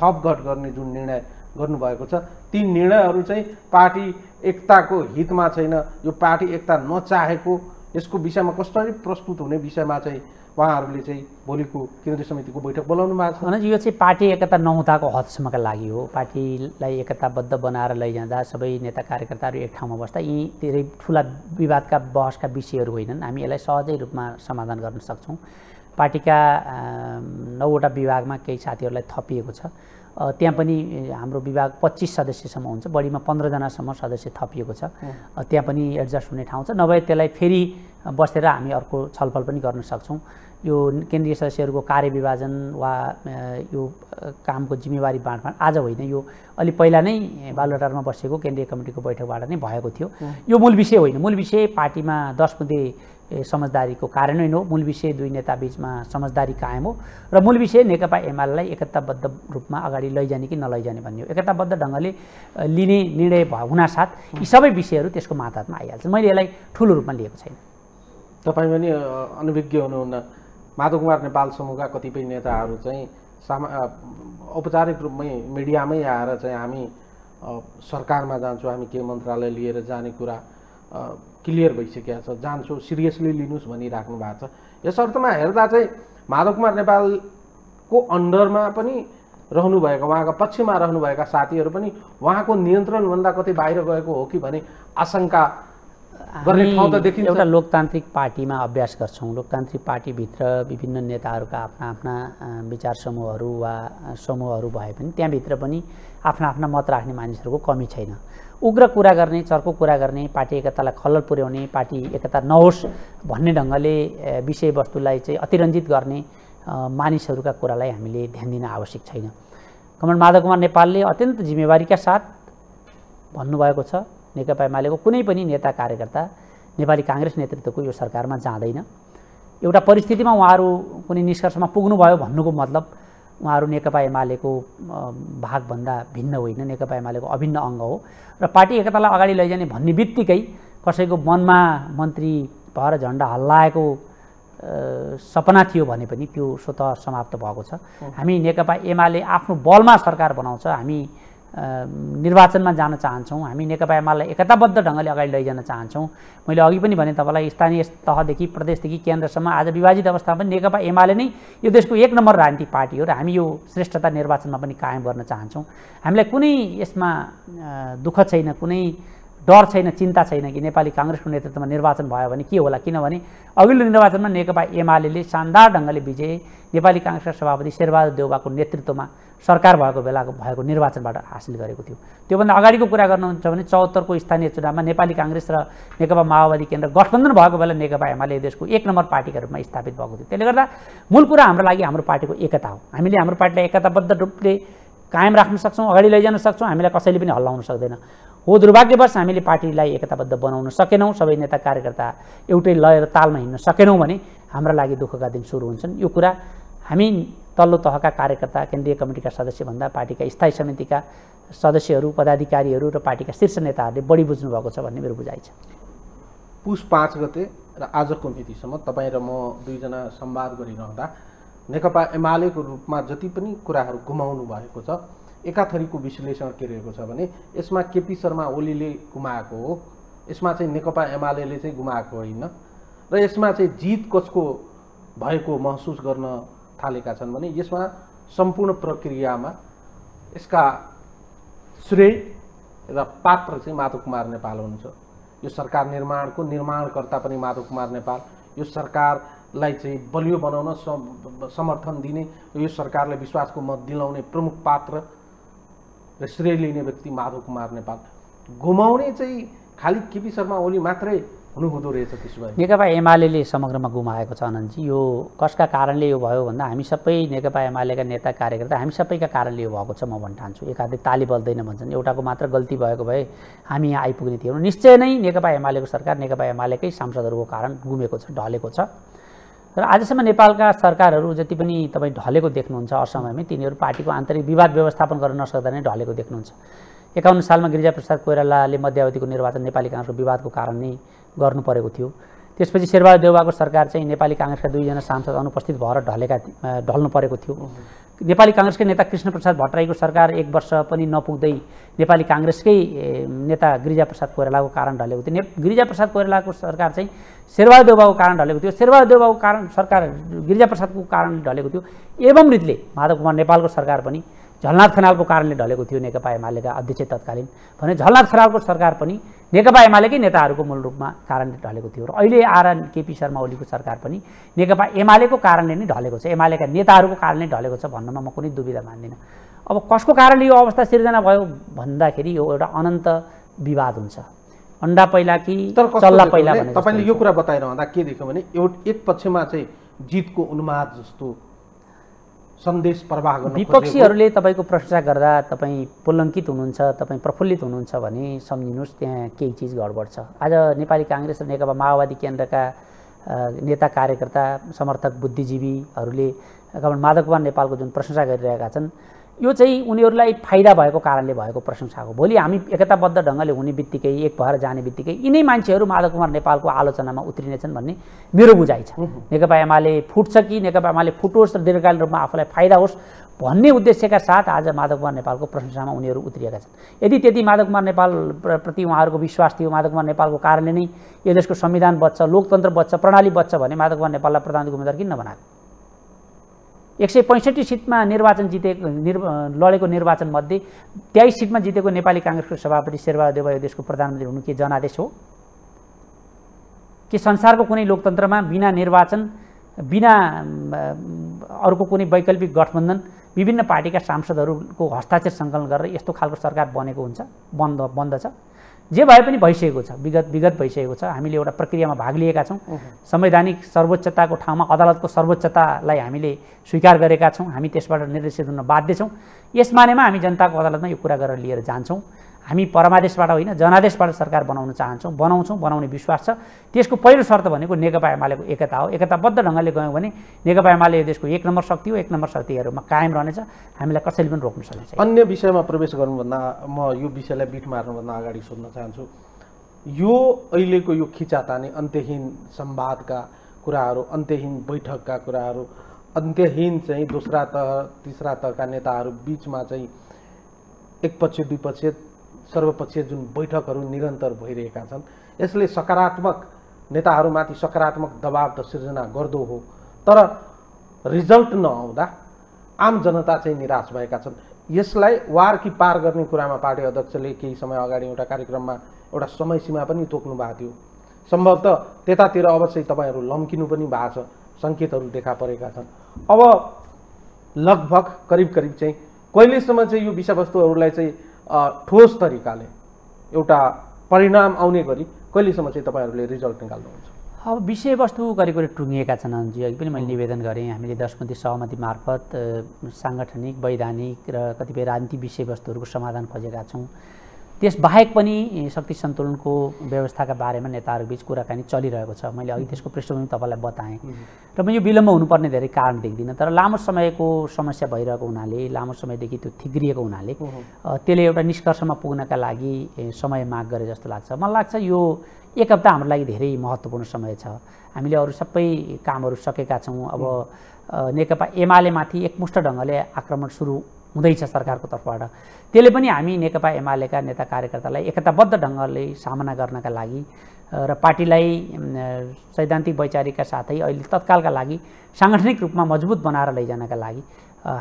थपघट गर्ने जुन निर्णय गर्नुभएको छ ती निर्णयहरू चाहिँ पार्टी एकताको हितमा छैन यो पार्टी एकता नचाहेको यसको विषयमा कसरी प्रस्तुत हुने विषयमा चाहिँ उहाँहरूले चाहिँ भोलिको केन्द्रीय समितिको बैठक बोलाउनु भएको छ यो चाहिँ पार्टी एकता नहुँदाको हदसम्मका लागि हो पार्टीलाई एकताबद्ध बनाएर लैजाँदा सबै नेता कार्यकर्ताहरू एक ठाउँमा बस्दा यी धेरै ठुला विवादका बहसका विषयहरू होइनन् हामी यसलाई सहजै रूपमा समाधान गर्न सक्छौँ पार्टीका नौवटा विभागमा केही साथीहरूलाई थपिएको छ त्यहाँ पनि हाम्रो विभाग पच्चिस सदस्यसम्म हुन्छ बढीमा पन्ध्रजनासम्म सदस्य थपिएको छ त्यहाँ पनि एडजस्ट हुने ठाउँ छ नभए त्यसलाई फेरि बसेर हामी अर्को छलफल पनि गर्न सक्छौँ यो केन्द्रीय सदस्यहरूको कार्यविभाजन वा यो कामको जिम्मेवारी बाँडफाँड आज होइन यो अलि पहिला नै बालुवाटारमा बसेको केन्द्रीय कमिटीको बैठकबाट नै भएको थियो यो मूल विषय होइन मूल विषय पार्टीमा दस मध्ये समझदारीको कार्यान्वयन हो मूल विषय दुई नेता बिचमा समझदारी कायम हो र मूल विषय नेकपा एमालेलाई एकताबद्ध रूपमा अगाडि लैजाने कि नलैजाने भन्ने हो एकताबद्ध ढङ्गले लिने निर्णय हुनासाथ यी सबै विषयहरू त्यसको मातहतमा आइहाल्छन् मैले यसलाई ठुलो रूपमा लिएको छैन तपाईँ पनि अनुभिज्ञ हुनुहुन्न माधव कुमार नेपाल समूहका कतिपय नेताहरू चाहिँ सामा औपचारिक रूपमै मिडियामै आएर चाहिँ हामी सरकारमा जान्छौँ हामी के मन्त्रालय लिएर जाने कुरा क्लियर भइसकेको छ जान्छौँ सिरियसली लिनुहोस् भनिराख्नु भएको छ यस अर्थमा हेर्दा चाहिँ माधव कुमार नेपालको अन्डरमा पनि रहनुभएका उहाँका पक्षमा रहनुभएका साथीहरू पनि उहाँको नियन्त्रणभन्दा कतै बाहिर गएको हो कि भने आशङ्का एउटा लोकतान्त्रिक पार्टीमा अभ्यास गर्छौँ लोकतान्त्रिक पार्टीभित्र विभिन्न नेताहरूका आफ्ना आफ्ना विचार समूहहरू वा समूहहरू भए पनि त्यहाँभित्र पनि आफ्ना आफ्ना मत राख्ने मानिसहरूको कमी छैन उग्र कुरा गर्ने चर्को कुरा गर्ने पार्टी एकतालाई खलल पुर्याउने पार्टी एकता नहोस् भन्ने ढङ्गले विषयवस्तुलाई चाहिँ अतिरञ्जित गर्ने मानिसहरूका कुरालाई हामीले ध्यान दिन आवश्यक छैन कमल माधव कुमार नेपालले अत्यन्त जिम्मेवारीका साथ भन्नुभएको छ नेकपा एमालेको कुनै पनि नेता कार्यकर्ता नेपाली काङ्ग्रेस नेतृत्वको यो सरकारमा जाँदैन एउटा परिस्थितिमा उहाँहरू कुनै निष्कर्षमा पुग्नुभयो भन्नुको मतलब उहाँहरू नेकपा एमालेको भागभन्दा भिन्न होइन नेकपा एमालेको अभिन्न अङ्ग हो र पार्टी एकतालाई अगाडि लैजाने भन्ने बित्तिकै कसैको मनमा मन्त्री भएर झन्डा हल्लाएको सपना थियो भने पनि त्यो स्वतः समाप्त भएको छ हामी नेकपा एमाले आफ्नो बलमा सरकार बनाउँछ हामी निर्वाचनमा जान चाहन्छौँ हामी नेकपा एमाले एकताबद्ध ढङ्गले अगाडि लैजान चाहन्छौँ मैले अघि पनि भने तपाईँलाई स्थानीय तहदेखि प्रदेशदेखि केन्द्रसम्म आज विभाजित अवस्थामा पनि नेकपा एमाले नै यो देशको एक नम्बर राजनीतिक पार्टी हो र हामी यो श्रेष्ठता निर्वाचनमा पनि कायम गर्न चाहन्छौँ हामीलाई कुनै यसमा दुःख छैन कुनै डर छैन चिन्ता छैन कि नेपाली काङ्ग्रेसको नेतृत्वमा निर्वाचन भयो भने के होला किनभने अघिल्लो निर्वाचनमा नेकपा एमाले शानदार ढङ्गले विजय नेपाली काङ्ग्रेसका सभापति शेरबहादुर देउबाको नेतृत्वमा सरकार भएको बेलाको भएको निर्वाचनबाट हासिल गरेको थियो त्योभन्दा अगाडिको कुरा गर्नुहुन्छ भने चौहत्तरको स्थानीय चुनावमा नेपाली काङ्ग्रेस र नेकपा माओवादी केन्द्र गठबन्धन भएको बेला नेकपा एमाले देशको एक नम्बर पार्टीका रूपमा स्थापित भएको थियो त्यसले गर्दा मूल कुरा हाम्रो लागि हाम्रो पार्टीको एकता हो हामीले हाम्रो पार्टीलाई एकताबद्ध रूपले कायम राख्न सक्छौँ अगाडि लैजान सक्छौँ हामीलाई कसैले पनि हल्लाउन सक्दैन हो दुर्भाग्यवश हामीले पार्टीलाई एकताबद्ध बनाउन सकेनौँ सबै नेता कार्यकर्ता एउटै लय र तालमा हिँड्न सकेनौँ भने हाम्रा लागि दुःखका दिन सुरु हुन्छन् यो कुरा हामी तल्लो तहका कार्यकर्ता केन्द्रीय कमिटिका सदस्यभन्दा पार्टीका स्थायी समितिका सदस्यहरू पदाधिकारीहरू र पार्टीका शीर्ष नेताहरूले बढी बुझ्नुभएको छ भन्ने मेरो बुझाइ छ पुष पाँच गते र आजको मितिसम्म तपाईँ र म दुईजना संवाद गरिरहँदा नेकपा एमालेको रूपमा जति पनि कुराहरू गुमाउनु भएको छ एकाथरीको विश्लेषण के रहेको छ भने यसमा केपी शर्मा ओलीले गुमाएको हो यसमा चाहिँ नेकपा एमाले चाहिँ गुमाएको होइन र यसमा चाहिँ जित कसको भएको महसुस गर्न थालेका छन् भने यसमा सम्पूर्ण प्रक्रियामा यसका श्रेय र पात्र चाहिँ माधव कुमार नेपाल हुनुहुन्छ यो सरकार निर्माणको निर्माणकर्ता पनि माधव कुमार नेपाल यो सरकारलाई चाहिँ बलियो बनाउन समर्थन दिने यो सरकारलाई विश्वासको मत दिलाउने प्रमुख पात्र र श्रेय लिने व्यक्ति माधव कुमार नेपाल घुमाउने चाहिँ खालि केपी शर्मा ओली मात्रै हुनुहुँदो रहेछ त्यसो भए नेकपा एमाले समग्रमा गुमाएको छ अनन्तजी यो कसका कारणले यो भयो भन्दा हामी सबै नेकपा एमालेका नेता कार्यकर्ता हामी सबैका कारणले यो भएको छ म भन्न चाहन्छु एकाधिक ताली बल्दैन भन्छन् एउटाको मात्र गल्ती भएको भए हामी यहाँ आइपुग्ने थियौँ निश्चय नै नेकपा एमालेको सरकार नेकपा एमालेकै सांसदहरूको कारण गुमेको छ ढलेको छ र आजसम्म नेपालका सरकारहरू जति पनि तपाईँ ढलेको देख्नुहुन्छ असमयमै तिनीहरू पार्टीको आन्तरिक विवाद व्यवस्थापन गर्न नसक्दा नै ढलेको देख्नुहुन्छ एकाउन्न सालमा गिरिजाप्रसाद कोइरालाले मध्यावधिको निर्वाचन नेपाली काङ्ग्रेसको विवादको कारण नै गर्नु परेको थियो त्यसपछि शेरबहादुर देउवाको सरकार चाहिँ नेपाली काङ्ग्रेसका दुईजना सांसद अनुपस्थित भएर ढलेका ढल्नु परेको थियो नेपाली काङ्ग्रेसकै नेता कृष्णप्रसाद भट्टराईको सरकार एक वर्ष पनि नपुग्दै नेपाली काङ्ग्रेसकै नेता गिरिजाप्रसाद कोइरालाको कारण ढलेको थियो ने गिरिजाप्रसाद कोइरालाको सरकार चाहिँ शेरबहादुर देउबाको कारण ढलेको थियो शेरबहादुर देउबाको कारण सरकार गिरिजाप्रसादको कारण ढलेको थियो एवं रीतिले माधव कुमार नेपालको सरकार पनि झलनाथ खनालको कारणले ढलेको थियो नेकपा एमालेका अध्यक्ष तत्कालीन भने झलनाथ खनालको सरकार पनि नेकपा एमालेकै नेताहरूको मूल रूपमा कारणले ढलेको थियो र अहिले आएर केपी शर्मा ओलीको सरकार पनि नेकपा एमालेको कारणले नै ढलेको छ एमालेका नेताहरूको कारणले ढलेको छ भन्नमा म कुनै दुविधा मान्दिनँ अब कसको कारणले यो अवस्था सिर्जना भयो भन्दाखेरि यो एउटा अनन्त विवाद हुन्छ अन्डा पहिला कि चल्ला पहिला तपाईँले यो कुरा बताइरहँदा के देख्यो भने एउटा एक पक्षमा चाहिँ जितको उन्माद जस्तो सन्देश प्रवाह गर्नु विपक्षीहरूले तपाईँको प्रशंसा गर्दा तपाईँ पुलङ्कित हुनुहुन्छ तपाईँ प्रफुल्लित हुनुहुन्छ भने सम्झिनुहोस् त्यहाँ केही चिज गडबड छ आज नेपाली काङ्ग्रेस र नेकपा माओवादी केन्द्रका नेता कार्यकर्ता समर्थक बुद्धिजीवीहरूले माधव कुमार नेपालको जुन प्रशंसा गरिरहेका छन् यो चाहिँ उनीहरूलाई फाइदा भएको कारणले भएको प्रशंसा हो भोलि हामी एकताबद्ध ढङ्गले हुने बित्तिकै एक भएर जाने बित्तिकै यिनै मान्छेहरू माधव कुमार नेपालको आलोचनामा उत्रिनेछन् भन्ने मेरो बुझाइ छ नेकपा एमाले फुट्छ कि नेकपा एमाले फुटोस् र दीर्घकालीन रूपमा आफूलाई फाइदा होस् भन्ने उद्देश्यका साथ आज माधव कुमार नेपालको प्रशंसामा उनीहरू उत्रिएका छन् यदि त्यति माधव कुमार नेपाल प्रति उहाँहरूको विश्वास थियो माधव कुमार नेपालको कारणले नै यो देशको संविधान बच्छ लोकतन्त्र बच्छ प्रणाली बच्छ भने माधव कुमार नेपाललाई प्रधानमन्त्री उम्मेद्वार किन नबनाएको एक सय पैँसठी सिटमा निर्वाचन जितेको निर् लडेको निर्वाचनमध्ये तेइस सिटमा जितेको नेपाली काङ्ग्रेसको सभापति शेरबहादुर देवायो देशको प्रधानमन्त्री हुनु के जनादेश हो कि संसारको कुनै लोकतन्त्रमा बिना निर्वाचन बिना अर्को कुनै वैकल्पिक गठबन्धन विभिन्न पार्टीका सांसदहरूको हस्ताक्षर सङ्कलन गरेर यस्तो खालको सरकार बनेको हुन्छ बन्द बन्दछ जे भए पनि भइसकेको छ विगत विगत भइसकेको छ हामीले एउटा प्रक्रियामा भाग लिएका छौँ संवैधानिक सर्वोच्चताको ठाउँमा अदालतको सर्वोच्चतालाई हामीले स्वीकार गरेका छौँ हामी त्यसबाट निर्देशित हुन बाध्य छौँ यस मानेमा हामी जनताको अदालतमा यो कुरा गरेर लिएर जान्छौँ हामी परमादेशबाट होइन जनादेशबाट सरकार बनाउन चाहन्छौँ बनाउँछौँ बनाउने विश्वास छ त्यसको पहिलो शर्त भनेको नेकपा एमालेको एकता हो एकताबद्ध ढङ्गले गयौँ भने नेकपा एमाले देशको एक नम्बर शक्ति हो एक नम्बर शक्तिहरूमा कायम रहनेछ हामीलाई कसैले पनि रोक्न सकिन्छ अन्य विषयमा प्रवेश गर्नुभन्दा म यो विषयलाई बिट मार्नुभन्दा अगाडि सोध्न चाहन्छु यो अहिलेको यो खिचातानी अन्त्यहीन सम्वादका कुराहरू अन्त्यहीन बैठकका कुराहरू अन्त्यहीन चाहिँ दोस्रा तह तिस्रा तहका नेताहरू बिचमा चाहिँ एकपक्ष दुईपक्ष सर्वपक्षीय जुन बैठकहरू निरन्तर भइरहेका छन् यसले सकारात्मक नेताहरूमाथि सकारात्मक दबाव त सिर्जना गर्दो हो तर रिजल्ट नआउँदा आम जनता चाहिँ निराश भएका छन् यसलाई वार कि पार गर्ने कुरामा पार्टी अध्यक्षले केही समय अगाडि एउटा कार्यक्रममा एउटा समय सीमा पनि तोक्नु भएको थियो सम्भवतः त्यतातिर अवश्य तपाईँहरू लम्किनु पनि भएको छ सङ्केतहरू देखा परेका छन् अब लगभग करिब करिब चाहिँ कहिलेसम्म चाहिँ यो विषयवस्तुहरूलाई चाहिँ ठोस तरिकाले एउटा परिणाम आउने गरी कहिलेसम्म चाहिँ तपाईँहरूले रिजल्ट निकाल्नुहुन्छ अब विषयवस्तु करिब टुङ्गिएका छन् अनजी अघि पनि मैले निवेदन गरेँ हामीले दशमती सहमति मार्फत साङ्गठनिक वैधानिक र कतिपय राजनीतिक विषयवस्तुहरूको समाधान खोजेका छौँ त्यसबाहेक पनि शक्ति सन्तुलनको व्यवस्थाका बारेमा नेताहरूबिच कुराकानी चलिरहेको छ मैले अघि त्यसको पृष्ठभूमि तपाईँलाई बताएँ र म यो विलम्ब हुनुपर्ने धेरै कारण देख्दिनँ तर लामो समयको समस्या भइरहेको हुनाले लामो समयदेखि त्यो थिग्रिएको हुनाले त्यसले एउटा निष्कर्षमा पुग्नका लागि समय माग गरे जस्तो लाग्छ मलाई लाग्छ यो एक हप्ता हाम्रो लागि धेरै महत्त्वपूर्ण समय छ हामीले अरू सबै कामहरू सकेका छौँ अब नेकपा एमालेमाथि एकमुष्ट ढङ्गले आक्रमण सुरु हुँदैछ सरकारको तर्फबाट त्यसले पनि हामी नेकपा एमालेका नेता कार्यकर्तालाई एकताबद्ध ढङ्गले सामना गर्नका लागि र पार्टीलाई सैद्धान्तिक वैचारिकका साथै अहिले तत्कालका लागि साङ्गठनिक रूपमा मजबुत बनाएर लैजानका लागि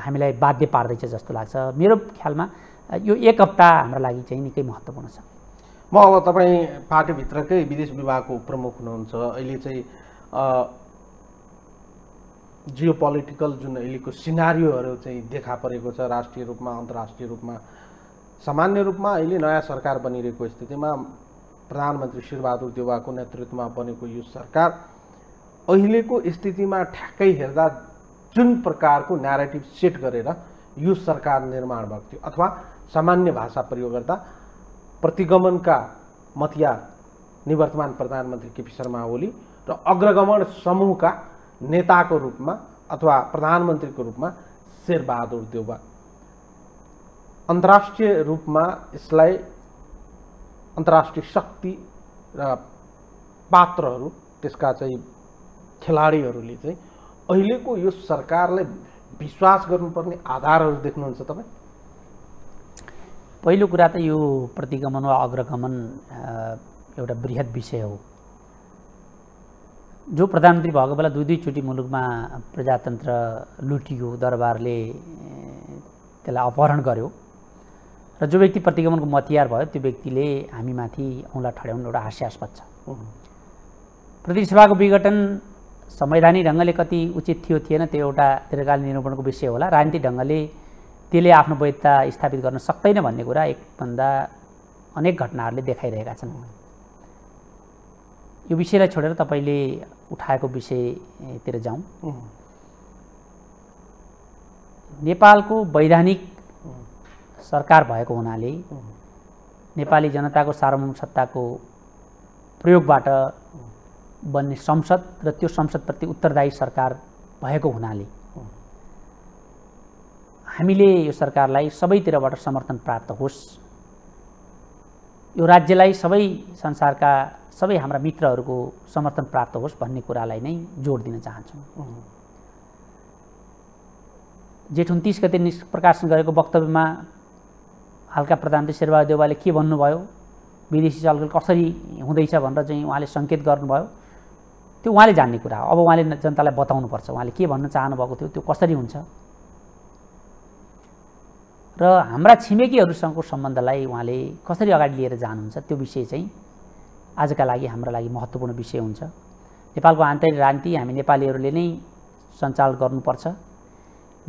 हामीलाई बाध्य पार्दैछ जस्तो लाग्छ मेरो ख्यालमा यो एक हप्ता हाम्रो लागि चाहिँ निकै महत्त्वपूर्ण छ म अब तपाईँ पार्टीभित्रकै विदेश विभागको प्रमुख हुनुहुन्छ अहिले चाहिँ जियो पोलिटिकल जुन अहिलेको सिनारीहरू चाहिँ देखा परेको छ राष्ट्रिय रूपमा अन्तर्राष्ट्रिय रूपमा सामान्य रूपमा अहिले नयाँ सरकार बनिरहेको स्थितिमा प्रधानमन्त्री शिरबहादुर देवाको नेतृत्वमा बनेको यो सरकार अहिलेको स्थितिमा ठ्याक्कै हेर्दा जुन प्रकारको न्यारेटिभ सेट गरेर यो सरकार निर्माण भएको थियो अथवा सामान्य भाषा प्रयोग गर्दा प्रतिगमनका मतिया निवर्तमान प्रधानमन्त्री केपी शर्मा ओली र अग्रगमन समूहका नेताको रूपमा अथवा प्रधानमन्त्रीको रूपमा शेरबहादुर देउवा अन्तर्राष्ट्रिय रूपमा यसलाई अन्तर्राष्ट्रिय शक्ति र पात्रहरू त्यसका चाहिँ खेलाडीहरूले चाहिँ अहिलेको यो सरकारलाई विश्वास गर्नुपर्ने आधारहरू देख्नुहुन्छ तपाईँ पहिलो कुरा त यो प्रतिगमन वा अग्रगमन एउटा वृहत विषय हो जो प्रधानमन्त्री भएको बेला दुई दुईचोटि मुलुकमा प्रजातन्त्र लुटियो दरबारले त्यसलाई अपहरण गर्यो र जो व्यक्ति प्रतिगमनको मतियार भयो त्यो व्यक्तिले हामीमाथि औँला ठड्याउनु एउटा हास्यास्पद छ प्रतिसभाको विघटन संवैधानिक ढङ्गले कति उचित थियो थिएन त्यो एउटा दीर्घकालीन निरूपणको विषय होला राजनीतिक ढङ्गले त्यसले आफ्नो वैधता स्थापित गर्न सक्दैन भन्ने कुरा एकभन्दा अनेक घटनाहरूले देखाइरहेका छन् यो विषयलाई छोडेर तपाईँले उठाएको विषयतिर जाउँ नेपालको वैधानिक सरकार भएको हुनाले नेपाली जनताको सार्वभौम सत्ताको प्रयोगबाट बन्ने संसद र त्यो संसदप्रति उत्तरदायी सरकार भएको हुनाले हामीले यो सरकारलाई सबैतिरबाट समर्थन प्राप्त होस् यो राज्यलाई सबै संसारका सबै हाम्रा मित्रहरूको समर्थन प्राप्त होस् भन्ने कुरालाई नै जोड दिन चाहन्छु जेठ उन्तिस गते प्रकाशन गरेको वक्तव्यमा हालका प्रधानमन्त्री शेरबहादुर देवालले के भन्नुभयो विदेशी चलखेल कसरी हुँदैछ भनेर चाहिँ उहाँले सङ्केत गर्नुभयो त्यो उहाँले जान्ने कुरा हो अब उहाँले जनतालाई बताउनुपर्छ उहाँले के भन्न चाहनुभएको थियो त्यो कसरी हुन्छ र हाम्रा छिमेकीहरूसँगको सम्बन्धलाई उहाँले कसरी अगाडि लिएर जानुहुन्छ त्यो विषय चाहिँ आजका लागि हाम्रो लागि महत्त्वपूर्ण विषय हुन्छ नेपालको आन्तरिक राजनीति हामी नेपालीहरूले नै सञ्चालन गर्नुपर्छ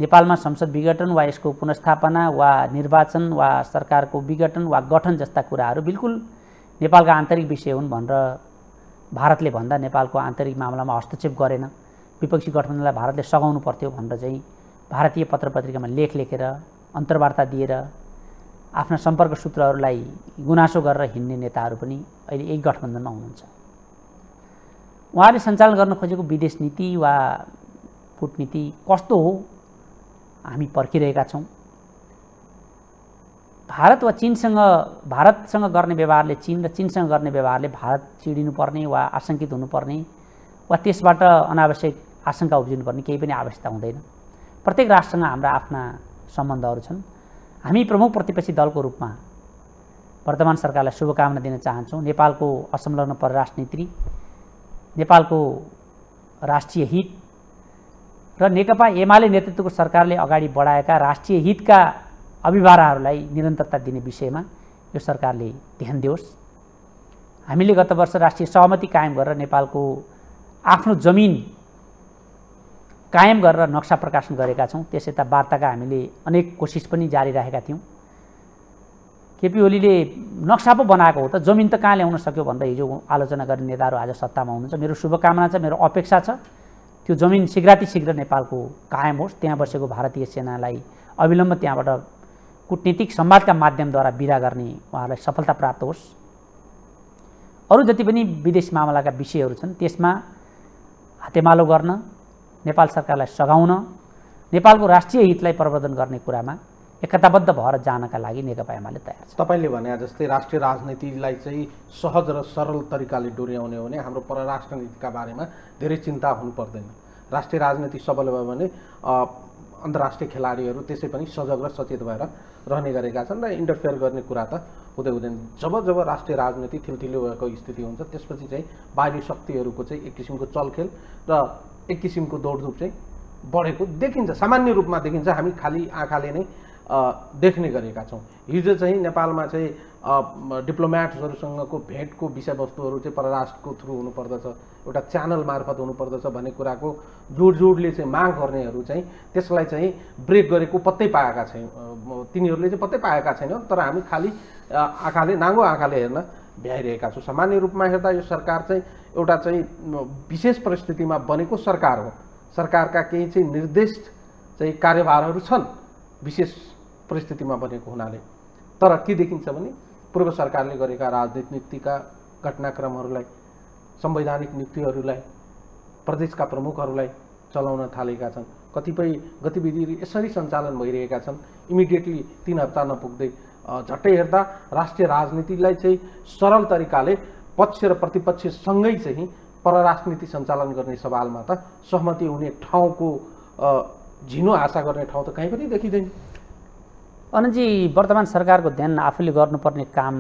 नेपालमा संसद विघटन वा यसको पुनस्थापना वा निर्वाचन वा सरकारको विघटन वा गठन जस्ता कुराहरू बिल्कुल नेपालका आन्तरिक विषय हुन् भनेर भारतले भन्दा नेपालको आन्तरिक मामलामा हस्तक्षेप गरेन विपक्षी गठबन्धनलाई भारतले सघाउनु पर्थ्यो भनेर चाहिँ भारतीय पत्र पत्रिकामा लेख लेखेर अन्तर्वार्ता दिएर आफ्ना सम्पर्क सूत्रहरूलाई गुनासो गरेर हिँड्ने नेताहरू पनि अहिले एक गठबन्धनमा हुनुहुन्छ उहाँले सञ्चालन गर्न खोजेको विदेश नीति वा कुटनीति कस्तो हो हामी पर्खिरहेका छौँ भारत वा चिनसँग भारतसँग गर्ने व्यवहारले चिन र चिनसँग गर्ने व्यवहारले भारत चिडिनुपर्ने वा आशङ्कित हुनुपर्ने वा त्यसबाट अनावश्यक आशङ्का उब्जिनुपर्ने केही पनि आवश्यकता हुँदैन प्रत्येक राष्ट्रसँग हाम्रा आफ्ना सम्बन्धहरू छन् हामी प्रमुख प्रतिपक्षी दलको रूपमा वर्तमान सरकारलाई शुभकामना दिन चाहन्छौँ नेपालको असंलग्न परराष्ट्र नीति नेपालको राष्ट्रिय हित र नेकपा एमाले नेतृत्वको सरकारले अगाडि बढाएका राष्ट्रिय हितका अभिभारहरूलाई निरन्तरता दिने विषयमा यो सरकारले ध्यान दियोस् हामीले गत वर्ष राष्ट्रिय सहमति कायम गरेर नेपालको आफ्नो जमिन कायम गरेर नक्सा प्रकाशन गरेका छौँ त्यस यता वार्ताका हामीले अनेक कोसिस पनि जारी राखेका थियौँ केपी ओलीले नक्सा पो बनाएको हो त जमिन त कहाँ ल्याउन सक्यो भन्दा हिजो आलोचना गर्ने नेताहरू आज सत्तामा हुनुहुन्छ मेरो शुभकामना छ मेरो अपेक्षा छ त्यो जमिन शीघ्राति शीघ्र नेपालको कायम होस् त्यहाँ बसेको भारतीय सेनालाई अविलम्ब त्यहाँबाट कुटनीतिक संवादका माध्यमद्वारा विदा गर्ने उहाँहरूलाई सफलता प्राप्त होस् अरू जति पनि विदेश मामलाका विषयहरू छन् त्यसमा हातेमालो गर्न नेपाल सरकारलाई सघाउन नेपालको राष्ट्रिय हितलाई प्रवर्धन गर्ने कुरामा एकताबद्ध भएर जानका लागि नेकपा एमाले तयार छ तपाईँले भने जस्तै राष्ट्रिय राजनीतिलाई चाहिँ सहज र सरल तरिकाले डोर्याउने हो भने हाम्रो परराष्ट्र नीतिका बारेमा धेरै चिन्ता हुनु पर्दैन राष्ट्रिय राजनीति सबल भयो भने अन्तर्राष्ट्रिय खेलाडीहरू त्यसै पनि सजग र सचेत भएर रहने गरेका छन् र इन्टरफेयर गर्ने कुरा त हुँदै हुँदैन जब जब राष्ट्रिय राजनीति ठिल्ठिलो भएको स्थिति हुन्छ त्यसपछि चाहिँ बाहिरी शक्तिहरूको चाहिँ एक किसिमको चलखेल र एक किसिमको दौडधुप चाहिँ बढेको देखिन्छ सामान्य रूपमा देखिन्छ हामी खालि आँखाले नै देख्ने गरेका छौँ हिजो चाहिँ नेपालमा चाहिँ डिप्लोम्याट्सहरूसँगको भेटको विषयवस्तुहरू चाहिँ परराष्ट्रको थ्रु हुनुपर्दछ एउटा च्यानल मार्फत हुनुपर्दछ भन्ने कुराको जोड जोडले चाहिँ माग गर्नेहरू चाहिँ त्यसलाई चाहिँ ब्रेक गरेको पत्तै पाएका छैन तिनीहरूले चाहिँ पत्तै पाएका छैनन् तर हामी खालि आँखाले नाङ्गो आँखाले हेर्न भ्याइरहेका छौँ सामान्य रूपमा हेर्दा यो सरकार चाहिँ एउटा चाहिँ विशेष परिस्थितिमा बनेको सरकार हो सरकारका केही चाहिँ निर्देश चाहिँ कार्यभारहरू छन् विशेष परिस्थितिमा बनेको हुनाले तर के देखिन्छ भने पूर्व सरकारले गरेका राजनीतिका घटनाक्रमहरूलाई संवैधानिक नियुक्तिहरूलाई प्रदेशका प्रमुखहरूलाई चलाउन थालेका छन् कतिपय गतिविधिहरू यसरी सञ्चालन भइरहेका छन् इमिडिएटली तिन हप्ता नपुग्दै झट्टै हेर्दा राष्ट्रिय राजनीतिलाई चाहिँ सरल तरिकाले पक्ष र प्रतिपक्षसँगै चाहिँ परराष्ट्र सञ्चालन गर्ने सवालमा त सहमति हुने ठाउँको झिनो आशा गर्ने ठाउँ त कहीँ पनि देखिँदैन अनजी वर्तमान सरकारको ध्यान आफूले गर्नुपर्ने काम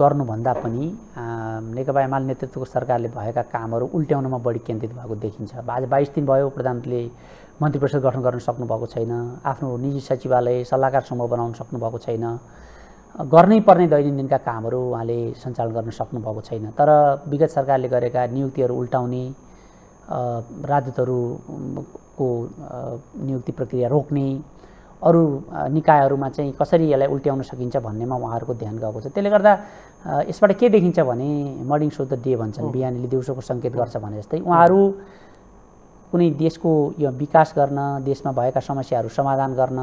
गर्नुभन्दा पनि नेकपा एमाले नेतृत्वको सरकारले भएका कामहरू उल्ट्याउनमा बढी केन्द्रित भएको देखिन्छ आज बाइस दिन भयो प्रधानमन्त्रीले मन्त्री परिषद गठन गर्न सक्नुभएको छैन आफ्नो निजी सचिवालय सल्लाहकार समूह बनाउन सक्नुभएको छैन गर्नै पर्ने दैनन्दिनका कामहरू उहाँले सञ्चालन गर्न सक्नुभएको छैन तर विगत सरकारले गरेका नियुक्तिहरू उल्टाउने राजदूतहरूको नियुक्ति प्रक्रिया रोक्ने अरू निकायहरूमा चाहिँ कसरी यसलाई उल्ट्याउन सकिन्छ भन्नेमा उहाँहरूको ध्यान गएको छ त्यसले गर्दा यसबाट के देखिन्छ भने मर्निङ सो द डे भन्छन् बिहानीले दिउँसोको सङ्केत गर्छ भने जस्तै उहाँहरू कुनै देशको यो विकास गर्न देशमा भएका समस्याहरू समाधान गर्न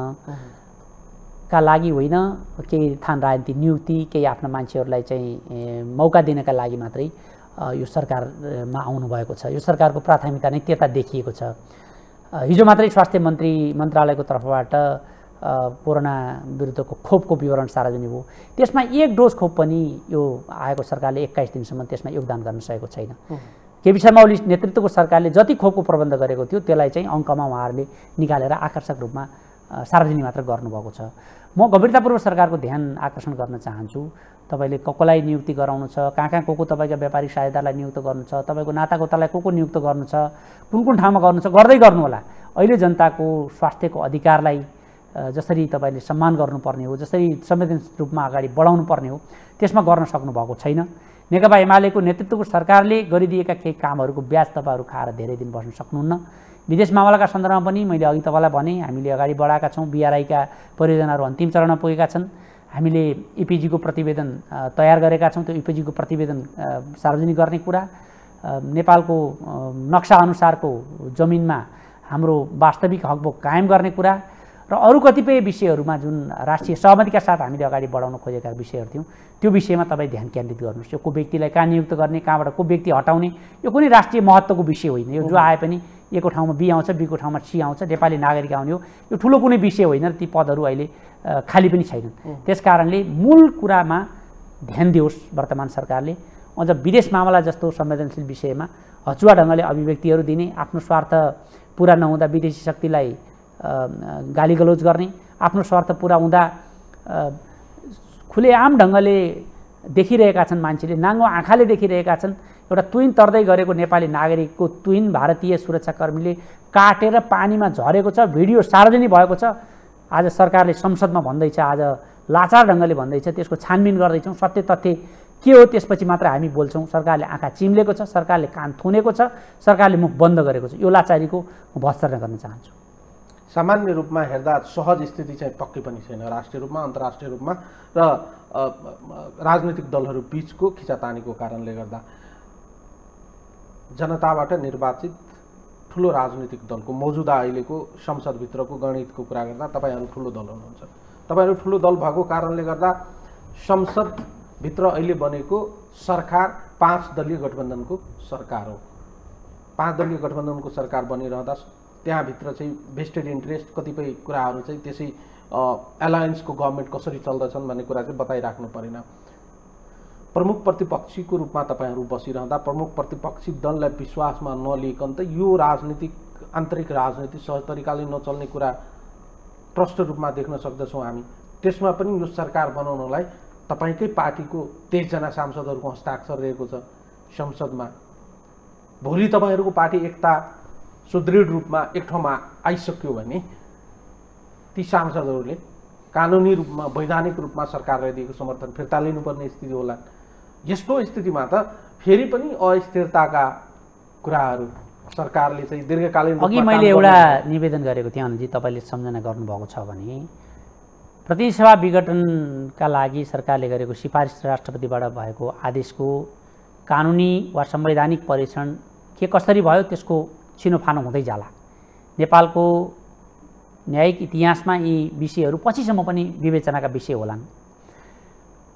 का लागि होइन केही थान राजनीति नियुक्ति केही आफ्ना मान्छेहरूलाई चाहिँ मौका दिनका लागि मात्रै यो सरकारमा आउनुभएको छ यो सरकारको प्राथमिकता नै त्यता देखिएको छ हिजो मात्रै स्वास्थ्य मन्त्री मन्त्रालयको तर्फबाट कोरोना विरुद्धको खोपको विवरण सार्वजनिक हो त्यसमा एक डोज खोप पनि यो आएको सरकारले एक्काइस दिनसम्म त्यसमा योगदान गर्न सकेको छैन केपी शर्मा ओली नेतृत्वको सरकारले जति खोपको प्रबन्ध गरेको थियो त्यसलाई चाहिँ अङ्कमा उहाँहरूले निकालेर आकर्षक रूपमा सार्वजनिक मात्र गर्नुभएको छ म गम्भीरतापूर्वक सरकारको ध्यान आकर्षण गर्न चाहन्छु तपाईँले को नियुक्ति गराउनु छ कहाँ कहाँ को को तपाईँका व्यापारिक सहायतालाई नियुक्त गर्नु छ तपाईँको नातागोतालाई को को नियुक्त गर्नु छ कुन कुन ठाउँमा गर्नु छ गर्दै गर्नु होला अहिले जनताको स्वास्थ्यको अधिकारलाई जसरी तपाईँले सम्मान गर्नुपर्ने हो जसरी संवेदनशील रूपमा अगाडि बढाउनु पर्ने हो त्यसमा गर्न सक्नुभएको छैन नेकपा एमालेको नेतृत्वको सरकारले गरिदिएका केही कामहरूको ब्याज तपाईँहरू खाएर धेरै दिन बस्न सक्नुहुन्न विदेश मामलाका सन्दर्भमा पनि मैले अघि तपाईँलाई भनेँ हामीले अगाडि बढाएका छौँ बिआरआईका परियोजनाहरू अन्तिम चरणमा पुगेका छन् हामीले इपिजीको e प्रतिवेदन तयार गरेका छौँ त्यो इपिजीको e प्रतिवेदन सार्वजनिक गर्ने कुरा नेपालको नक्सा अनुसारको जमिनमा हाम्रो वास्तविक हकबोक कायम गर्ने कुरा र अरू कतिपय विषयहरूमा जुन राष्ट्रिय सहमतिका साथ हामीले अगाडि बढाउन खोजेका विषयहरू थियौँ त्यो विषयमा तपाईँ ध्यान केन्द्रित गर्नुहोस् यो को व्यक्तिलाई कहाँ नियुक्त गर्ने कहाँबाट को व्यक्ति हटाउने यो कुनै राष्ट्रिय महत्त्वको विषय होइन यो जो आए पनि एको ठाउँमा बी आउँछ बीको ठाउँमा सी आउँछ नेपाली नागरिक आउने हो यो ठुलो कुनै विषय होइन ती पदहरू अहिले खाली पनि छैनन् त्यस कारणले मूल कुरामा ध्यान दियोस् वर्तमान सरकारले अझ विदेश मामला जस्तो संवेदनशील विषयमा हचुवा ढङ्गले अभिव्यक्तिहरू दिने आफ्नो स्वार्थ पुरा नहुँदा विदेशी शक्तिलाई गाली गलोज गर्ने आफ्नो स्वार्थ पुरा हुँदा खुलेआम ढङ्गले देखिरहेका छन् मान्छेले नाङ्गो आँखाले देखिरहेका छन् एउटा तुइन तर्दै गरेको नेपाली नागरिकको तुइन भारतीय सुरक्षाकर्मीले काटेर पानीमा झरेको छ भिडियो सार्वजनिक भएको छ आज सरकारले संसदमा भन्दैछ आज लाचार ढङ्गले भन्दैछ त्यसको छानबिन गर्दैछौँ सत्य तथ्य के हो त्यसपछि मात्र हामी बोल्छौँ सरकारले आँखा चिम्लेको छ सरकारले कान थुनेको छ सरकारले मुख बन्द गरेको छ यो लाचारीको म भत्सर्ना गर्न चाहन्छु सामान्य रूपमा हेर्दा सहज स्थिति चाहिँ पक्कै पनि छैन राष्ट्रिय रूपमा अन्तर्राष्ट्रिय रूपमा र राजनैतिक दलहरू बिचको खिचातानीको कारणले गर्दा जनताबाट निर्वाचित ठुलो राजनीतिक दलको मौजुदा अहिलेको संसदभित्रको गणितको कुरा गर्दा तपाईँहरू ठुलो दल हुनुहुन्छ तपाईँहरू ठुलो दल भएको कारणले गर्दा संसदभित्र अहिले बनेको सरकार पाँच दलीय गठबन्धनको सरकार हो पाँच दलीय गठबन्धनको सरकार बनिरहँदा त्यहाँभित्र चाहिँ भेस्टेड इन्ट्रेस्ट कतिपय कुराहरू चाहिँ त्यसै एलायन्सको गभर्मेन्ट कसरी चल्दछन् भन्ने कुरा चाहिँ बताइराख्नु परेन प्रमुख प्रतिपक्षीको रूपमा तपाईँहरू बसिरहँदा प्रमुख प्रतिपक्षी दललाई विश्वासमा नलिइकन त यो राजनीतिक आन्तरिक राजनीति सहज तरिकाले नचल्ने कुरा प्रष्ट रूपमा देख्न सक्दछौँ हामी त्यसमा पनि यो सरकार बनाउनलाई तपाईँकै पार्टीको तेइसजना सांसदहरूको हस्ताक्षर रहेको छ संसदमा भोलि तपाईँहरूको पार्टी एकता सुदृढ रूपमा एक ठाउँमा आइसक्यो भने ती सांसदहरूले कानुनी रूपमा वैधानिक रूपमा सरकारलाई दिएको समर्थन फिर्ता लिनुपर्ने स्थिति होला यस्तो स्थितिमा त फेरि पनि अस्थिरताका कुराहरू सरकारले चाहिँ दीर्घकालीन अघि मैले एउटा निवेदन गरेको थिएँ अनुजी तपाईँले सम्झना गर्नुभएको छ भने प्रतिसभा विघटनका लागि सरकारले गरेको सिफारिस राष्ट्रपतिबाट भएको आदेशको कानुनी वा संवैधानिक परीक्षण के कसरी भयो त्यसको छिनोफानो हुँदै जाला नेपालको न्यायिक इतिहासमा यी विषयहरू पछिसम्म पनि विवेचनाका विषय होलान्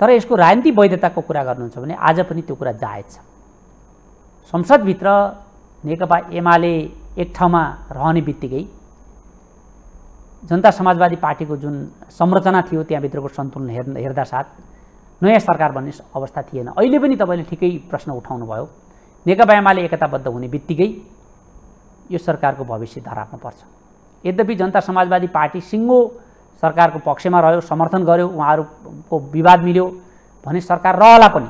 तर यसको राजनीतिक वैधताको कुरा गर्नुहुन्छ भने आज पनि त्यो कुरा जायज छ संसदभित्र नेकपा एमाले एक ठाउँमा रहने बित्तिकै जनता समाजवादी पार्टीको जुन संरचना थियो त्यहाँभित्रको सन्तुलन हेर् हेर्दा साथ नयाँ सरकार बन्ने अवस्था थिएन अहिले पनि तपाईँले ठिकै प्रश्न उठाउनुभयो नेकपा एमाले एकताबद्ध हुने बित्तिकै यो सरकारको भविष्य धरापमा पर्छ यद्यपि जनता समाजवादी पार्टी सिङ्गो सरकारको पक्षमा रह्यो समर्थन गर्यो उहाँहरूको विवाद मिल्यो भने सरकार रहला पनि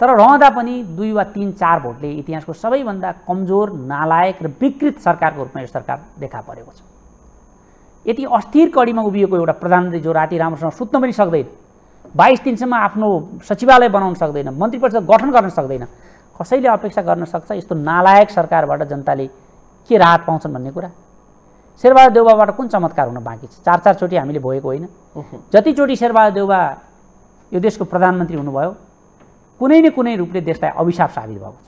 तर रहँदा पनि दुई वा तिन चार भोटले इतिहासको सबैभन्दा कमजोर नालायक र विकृत सरकारको रूपमा यो सरकार देखा परेको छ यति अस्थिर कडीमा उभिएको एउटा प्रधानमन्त्री जो राति राम्रोसँग सुत्न पनि सक्दैन बाइस दिनसम्म आफ्नो सचिवालय बनाउन सक्दैन मन्त्री परिषद गठन गर्न सक्दैन कसैले अपेक्षा गर्न सक्छ यस्तो नालायक सरकारबाट जनताले के राहत पाउँछन् भन्ने कुरा शेरबहादुर देउबाबाट कुन चमत्कार हुन बाँकी छ चार चारचोटि हामीले भएको होइन जतिचोटि शेरबहादुर देउबा यो देशको प्रधानमन्त्री हुनुभयो कुनै न कुनै रूपले देशलाई अभिशाप साबित भएको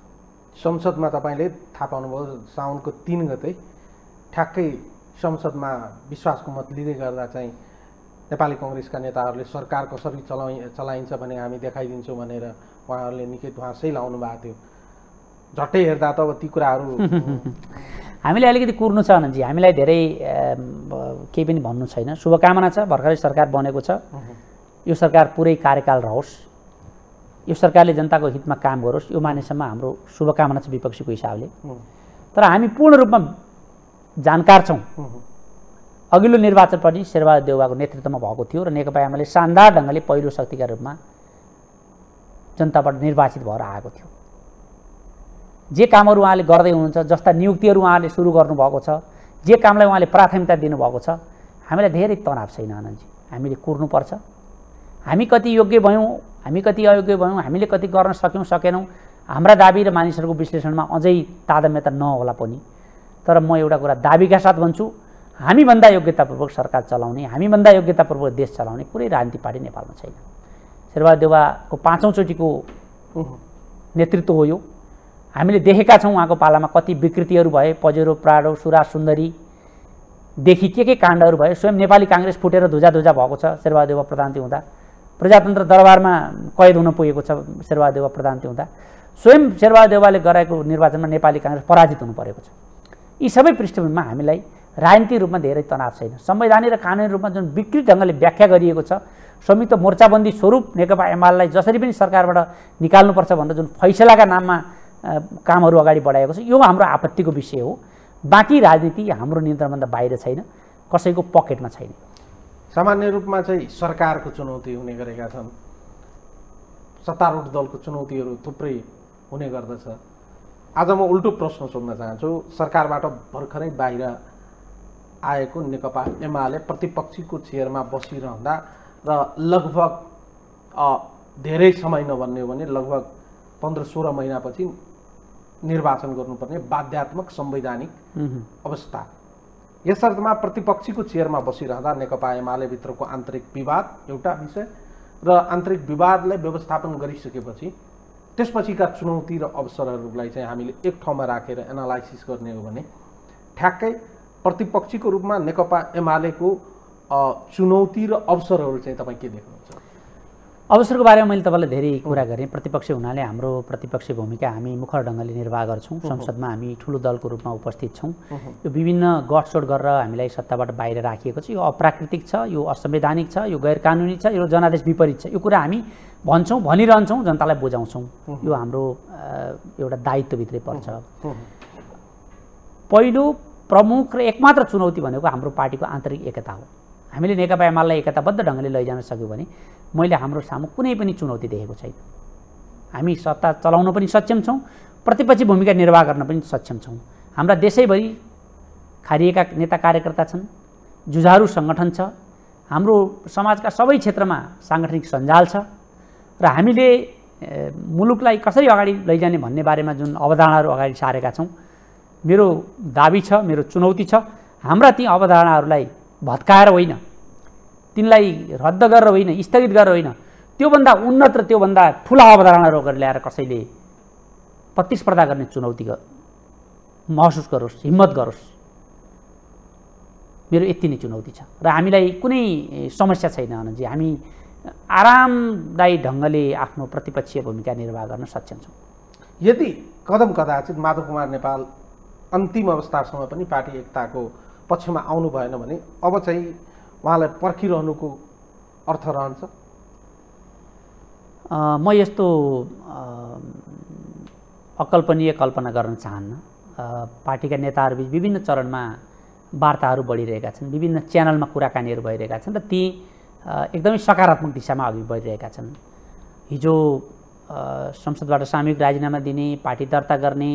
छ संसदमा तपाईँले थाहा पाउनुभयो साउनको तिन गते ठ्याक्कै संसदमा विश्वासको मत लिँदै गर्दा चाहिँ नेपाली कङ्ग्रेसका नेताहरूले सरकार कसरी चलाइ चलाइन्छ भने हामी देखाइदिन्छौँ भनेर उहाँहरूले निकै ध्वासै लाउनु भएको थियो झट्टै हेर्दा त अब ती कुराहरू हामीले अलिकति कुर्नु छ अनन्तजी हामीलाई धेरै केही पनि भन्नु छैन शुभकामना छ भर्खरै सरकार बनेको छ यो सरकार पुरै कार्यकाल रहोस् यो सरकारले जनताको हितमा काम गरोस् यो मानेसम्म हाम्रो शुभकामना छ विपक्षीको हिसाबले तर हामी पूर्ण रूपमा जानकार छौँ अघिल्लो निर्वाचन पनि शेरबहादुर देउवाको नेतृत्वमा भएको थियो र नेकपा एमाले शानदार ढङ्गले पहिलो शक्तिका रूपमा जनताबाट निर्वाचित भएर आएको थियो जे कामहरू उहाँले गर्दै हुनुहुन्छ जस्ता नियुक्तिहरू उहाँले सुरु गर्नुभएको छ जे कामलाई उहाँले प्राथमिकता दिनुभएको छ हामीलाई धेरै तनाव छैन आनन्दजी हामीले कुर्नुपर्छ हामी कति योग्य भयौँ हामी कति अयोग्य भयौँ हामीले कति गर्न सक्यौँ सकेनौँ हाम्रा दाबी र मानिसहरूको विश्लेषणमा अझै तादम्यता नहोला पनि तर म एउटा कुरा दाबीका साथ भन्छु हामीभन्दा योग्यतापूर्वक सरकार चलाउने हामीभन्दा योग्यतापूर्वक देश चलाउने कुनै राजनीति पार्टी नेपालमा छैन शेरबहादेवाको पाँचौँचोटिको नेतृत्व हो यो हामीले देखेका छौँ उहाँको पालामा कति विकृतिहरू भए पजेरो प्राडो सुरा देखि के के काण्डहरू भए स्वयं नेपाली काङ्ग्रेस फुटेर धुजाधुजा भएको छ शेरबहादेव प्रधानती हुँदा प्रजातन्त्र दरबारमा कैद हुन पुगेको छ शेरबहादेव प्रधान हुँदा स्वयं शेरबहादेवाले गराएको निर्वाचनमा नेपाली काङ्ग्रेस पराजित हुनु परेको छ यी सबै पृष्ठभूमिमा हामीलाई राजनीतिक रूपमा धेरै तनाव छैन संवैधानिक र कानुनी रूपमा जुन विकृत ढङ्गले व्याख्या गरिएको छ संयुक्त मोर्चाबन्दी स्वरूप नेकपा एमालेलाई जसरी पनि सरकारबाट निकाल्नुपर्छ भनेर जुन फैसलाका नाममा कामहरू अगाडि बढाएको छ यो हाम्रो आपत्तिको विषय हो बाँकी राजनीति हाम्रो नियन्त्रणभन्दा बाहिर छैन कसैको पकेटमा छैन सामान्य रूपमा चाहिँ सरकारको चुनौती हुने गरेका छन् सत्तारूढ दलको चुनौतीहरू थुप्रै हुने गर्दछ आज म उल्टो प्रश्न सोध्न चाहन्छु सरकारबाट भर्खरै बाहिर आएको नेकपा एमाले प्रतिपक्षीको चेयरमा बसिरहँदा र लगभग धेरै समय नभन्ने हो भने लगभग पन्ध्र सोह्र महिनापछि निर्वाचन गर्नुपर्ने बाध्यात्मक संवैधानिक अवस्था यस यसर्थमा प्रतिपक्षीको चेयरमा बसिरहँदा नेकपा एमालेभित्रको आन्तरिक विवाद एउटा विषय र आन्तरिक विवादलाई व्यवस्थापन गरिसकेपछि त्यसपछिका चुनौती र अवसरहरूलाई चाहिँ हामीले एक ठाउँमा राखेर एनालाइसिस गर्ने हो भने ठ्याक्कै प्रतिपक्षीको रूपमा नेकपा एमालेको चुनौती र अवसरहरू चाहिँ तपाईँ के देख्नु अवसरको बारेमा मैले तपाईँलाई धेरै कुरा गरेँ प्रतिपक्ष हुनाले हाम्रो प्रतिपक्ष भूमिका हामी मुखर ढङ्गले निर्वाह गर्छौँ संसदमा हामी ठुलो दलको रूपमा उपस्थित छौँ यो विभिन्न गठसोड गरेर हामीलाई सत्ताबाट बाहिर राखिएको छ यो अप्राकृतिक छ यो असंवैधानिक छ यो गैर कानुनी छ यो जनादेश विपरीत छ यो कुरा हामी भन्छौँ भनिरहन्छौँ जनतालाई बुझाउँछौँ यो हाम्रो एउटा दायित्वभित्रै पर्छ पहिलो प्रमुख र एकमात्र चुनौती भनेको हाम्रो पार्टीको आन्तरिक एकता हो हामीले नेकपा एमाले एकताबद्ध ढङ्गले लैजान सक्यौँ भने मैले हाम्रो सामु कुनै पनि चुनौती देखेको छैन हामी सत्ता चलाउन पनि सक्षम छौँ प्रतिपक्षी भूमिका निर्वाह गर्न पनि सक्षम छौँ हाम्रा देशैभरि खारिएका नेता कार्यकर्ता छन् जुझारु सङ्गठन छ हाम्रो समाजका सबै क्षेत्रमा साङ्गठनिक सञ्जाल छ र हामीले मुलुकलाई कसरी अगाडि लैजाने भन्ने बारेमा जुन अवधारणाहरू अगाडि सारेका छौँ मेरो दाबी छ मेरो चुनौती छ हाम्रा ती अवधारणाहरूलाई भत्काएर होइन तिनलाई रद्द गरेर होइन स्थगित गरेर होइन त्योभन्दा उन्नत र त्योभन्दा ठुला अवधारणा रोग ल्याएर कसैले प्रतिस्पर्धा गर्ने चुनौती महसुस गरोस् हिम्मत गरोस् मेरो यति नै चुनौती छ र हामीलाई कुनै समस्या छैन अनुजी हामी आरामदायी ढङ्गले आफ्नो प्रतिपक्षीय भूमिका निर्वाह गर्न सक्षम छौँ यदि कदम कदाचित माधव कुमार नेपाल अन्तिम अवस्थासम्म पनि पार्टी एकताको पक्षमा आउनु भएन भने अब चाहिँ उहाँलाई पर्खिरहनुको अर्थ रहन्छ म यस्तो अकल्पनीय कल्पना गर्न चाहन्न पार्टीका नेताहरूबिच विभिन्न चरणमा वार्ताहरू बढिरहेका छन् विभिन्न च्यानलमा कुराकानीहरू भइरहेका छन् र ती एकदमै सकारात्मक दिशामा अघि बढिरहेका छन् हिजो संसदबाट सामूहिक राजीनामा दिने पार्टी दर्ता गर्ने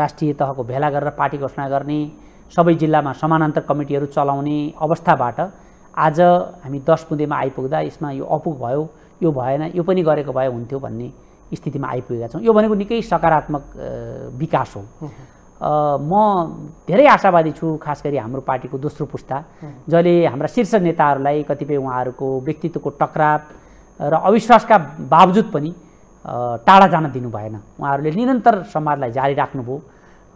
राष्ट्रिय तहको भेला गरेर पार्टी घोषणा गर्ने सबै जिल्लामा समानान्तर कमिटीहरू चलाउने अवस्थाबाट आज हामी दस बुँदेमा आइपुग्दा यसमा यो अपुग भयो यो भएन यो पनि गरेको भए हुन्थ्यो भन्ने स्थितिमा आइपुगेका छौँ यो भनेको निकै सकारात्मक विकास हो म धेरै आशावादी छु खास गरी हाम्रो पार्टीको दोस्रो पुस्ता जसले हाम्रा शीर्ष नेताहरूलाई कतिपय उहाँहरूको व्यक्तित्वको टक्राव र अविश्वासका बावजुद पनि टाढा जान दिनु भएन उहाँहरूले निरन्तर संवादलाई जारी राख्नुभयो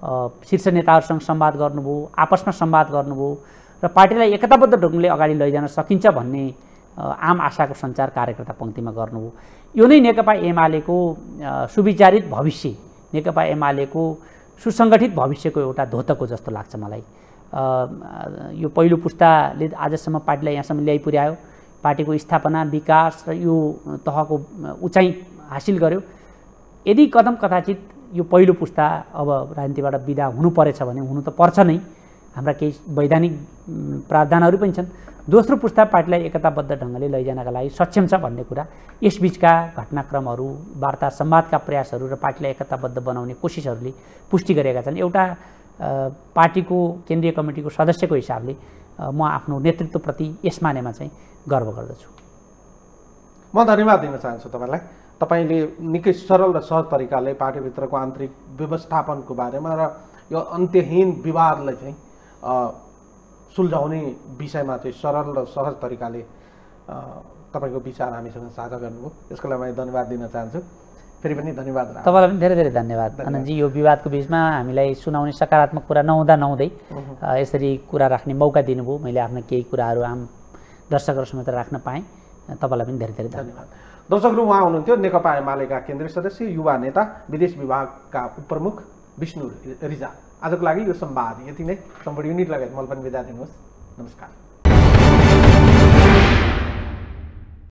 शीर्ष नेताहरूसँग सम्वाद गर्नुभयो आपसमा सम्वाद गर्नुभयो र पार्टीलाई एकताबद्ध ढङ्गले अगाडि लैजान सकिन्छ भन्ने आम आशाको सञ्चार कार्यकर्ता पङ्क्तिमा गर्नुभयो यो नै नेकपा एमालेको सुविचारित भविष्य नेकपा एमालेको सुसङ्गठित भविष्यको एउटा धोतको जस्तो लाग्छ मलाई यो पहिलो पुस्ताले आजसम्म पार्टीलाई यहाँसम्म ल्याइपुर्यायो पार्टीको स्थापना विकास र यो तहको उचाइ हासिल गर्यो यदि कदम कदाचित यो पहिलो पुस्ता अब राजनीतिबाट विदा हुनु परेछ भने हुनु त पर्छ नै हाम्रा केही वैधानिक प्रावधानहरू पनि छन् दोस्रो पुस्ता पार्टीलाई एकताबद्ध ढङ्गले लैजानका लागि सक्षम छ भन्ने कुरा यसबिचका घटनाक्रमहरू वार्ता सम्वादका प्रयासहरू र पार्टीलाई एकताबद्ध बनाउने कोसिसहरूले पुष्टि गरेका छन् एउटा पार्टीको केन्द्रीय कमिटीको सदस्यको हिसाबले म आफ्नो नेतृत्वप्रति यस मानेमा चाहिँ गर्व गर्दछु म धन्यवाद दिन चाहन्छु तपाईँलाई तपाईँले निकै सरल र सहज तरिकाले पार्टीभित्रको आन्तरिक व्यवस्थापनको बारेमा र यो अन्त्यहीन विवादलाई चाहिँ सुल्झाउने विषयमा चाहिँ सरल र सहज तरिकाले तपाईँको विचार हामीसँग साझा गर्नुभयो यसको लागि मैले धन्यवाद दिन चाहन्छु फेरि पनि धन्यवाद तपाईँलाई पनि धेरै धेरै धन्यवाद आनन्दजी यो विवादको बिचमा हामीलाई सुनाउने सकारात्मक कुरा नहुँदा नहुँदै यसरी कुरा राख्ने मौका दिनुभयो मैले आफ्ना केही कुराहरू आम दर्शकहरू त राख्न पाएँ तपाईँलाई पनि धेरै धेरै धन्यवाद दर्शकहरू उहाँ हुनुहुन्थ्यो नेकपा एमालेका केन्द्रीय सदस्य युवा नेता विदेश विभागका उपप्रमुख विष्णु रिजा आजको लागि यो सम्वाद यति नै सम्पूर्ण युनिट लगायत मल पनि बिदा दिनुहोस् नमस्कार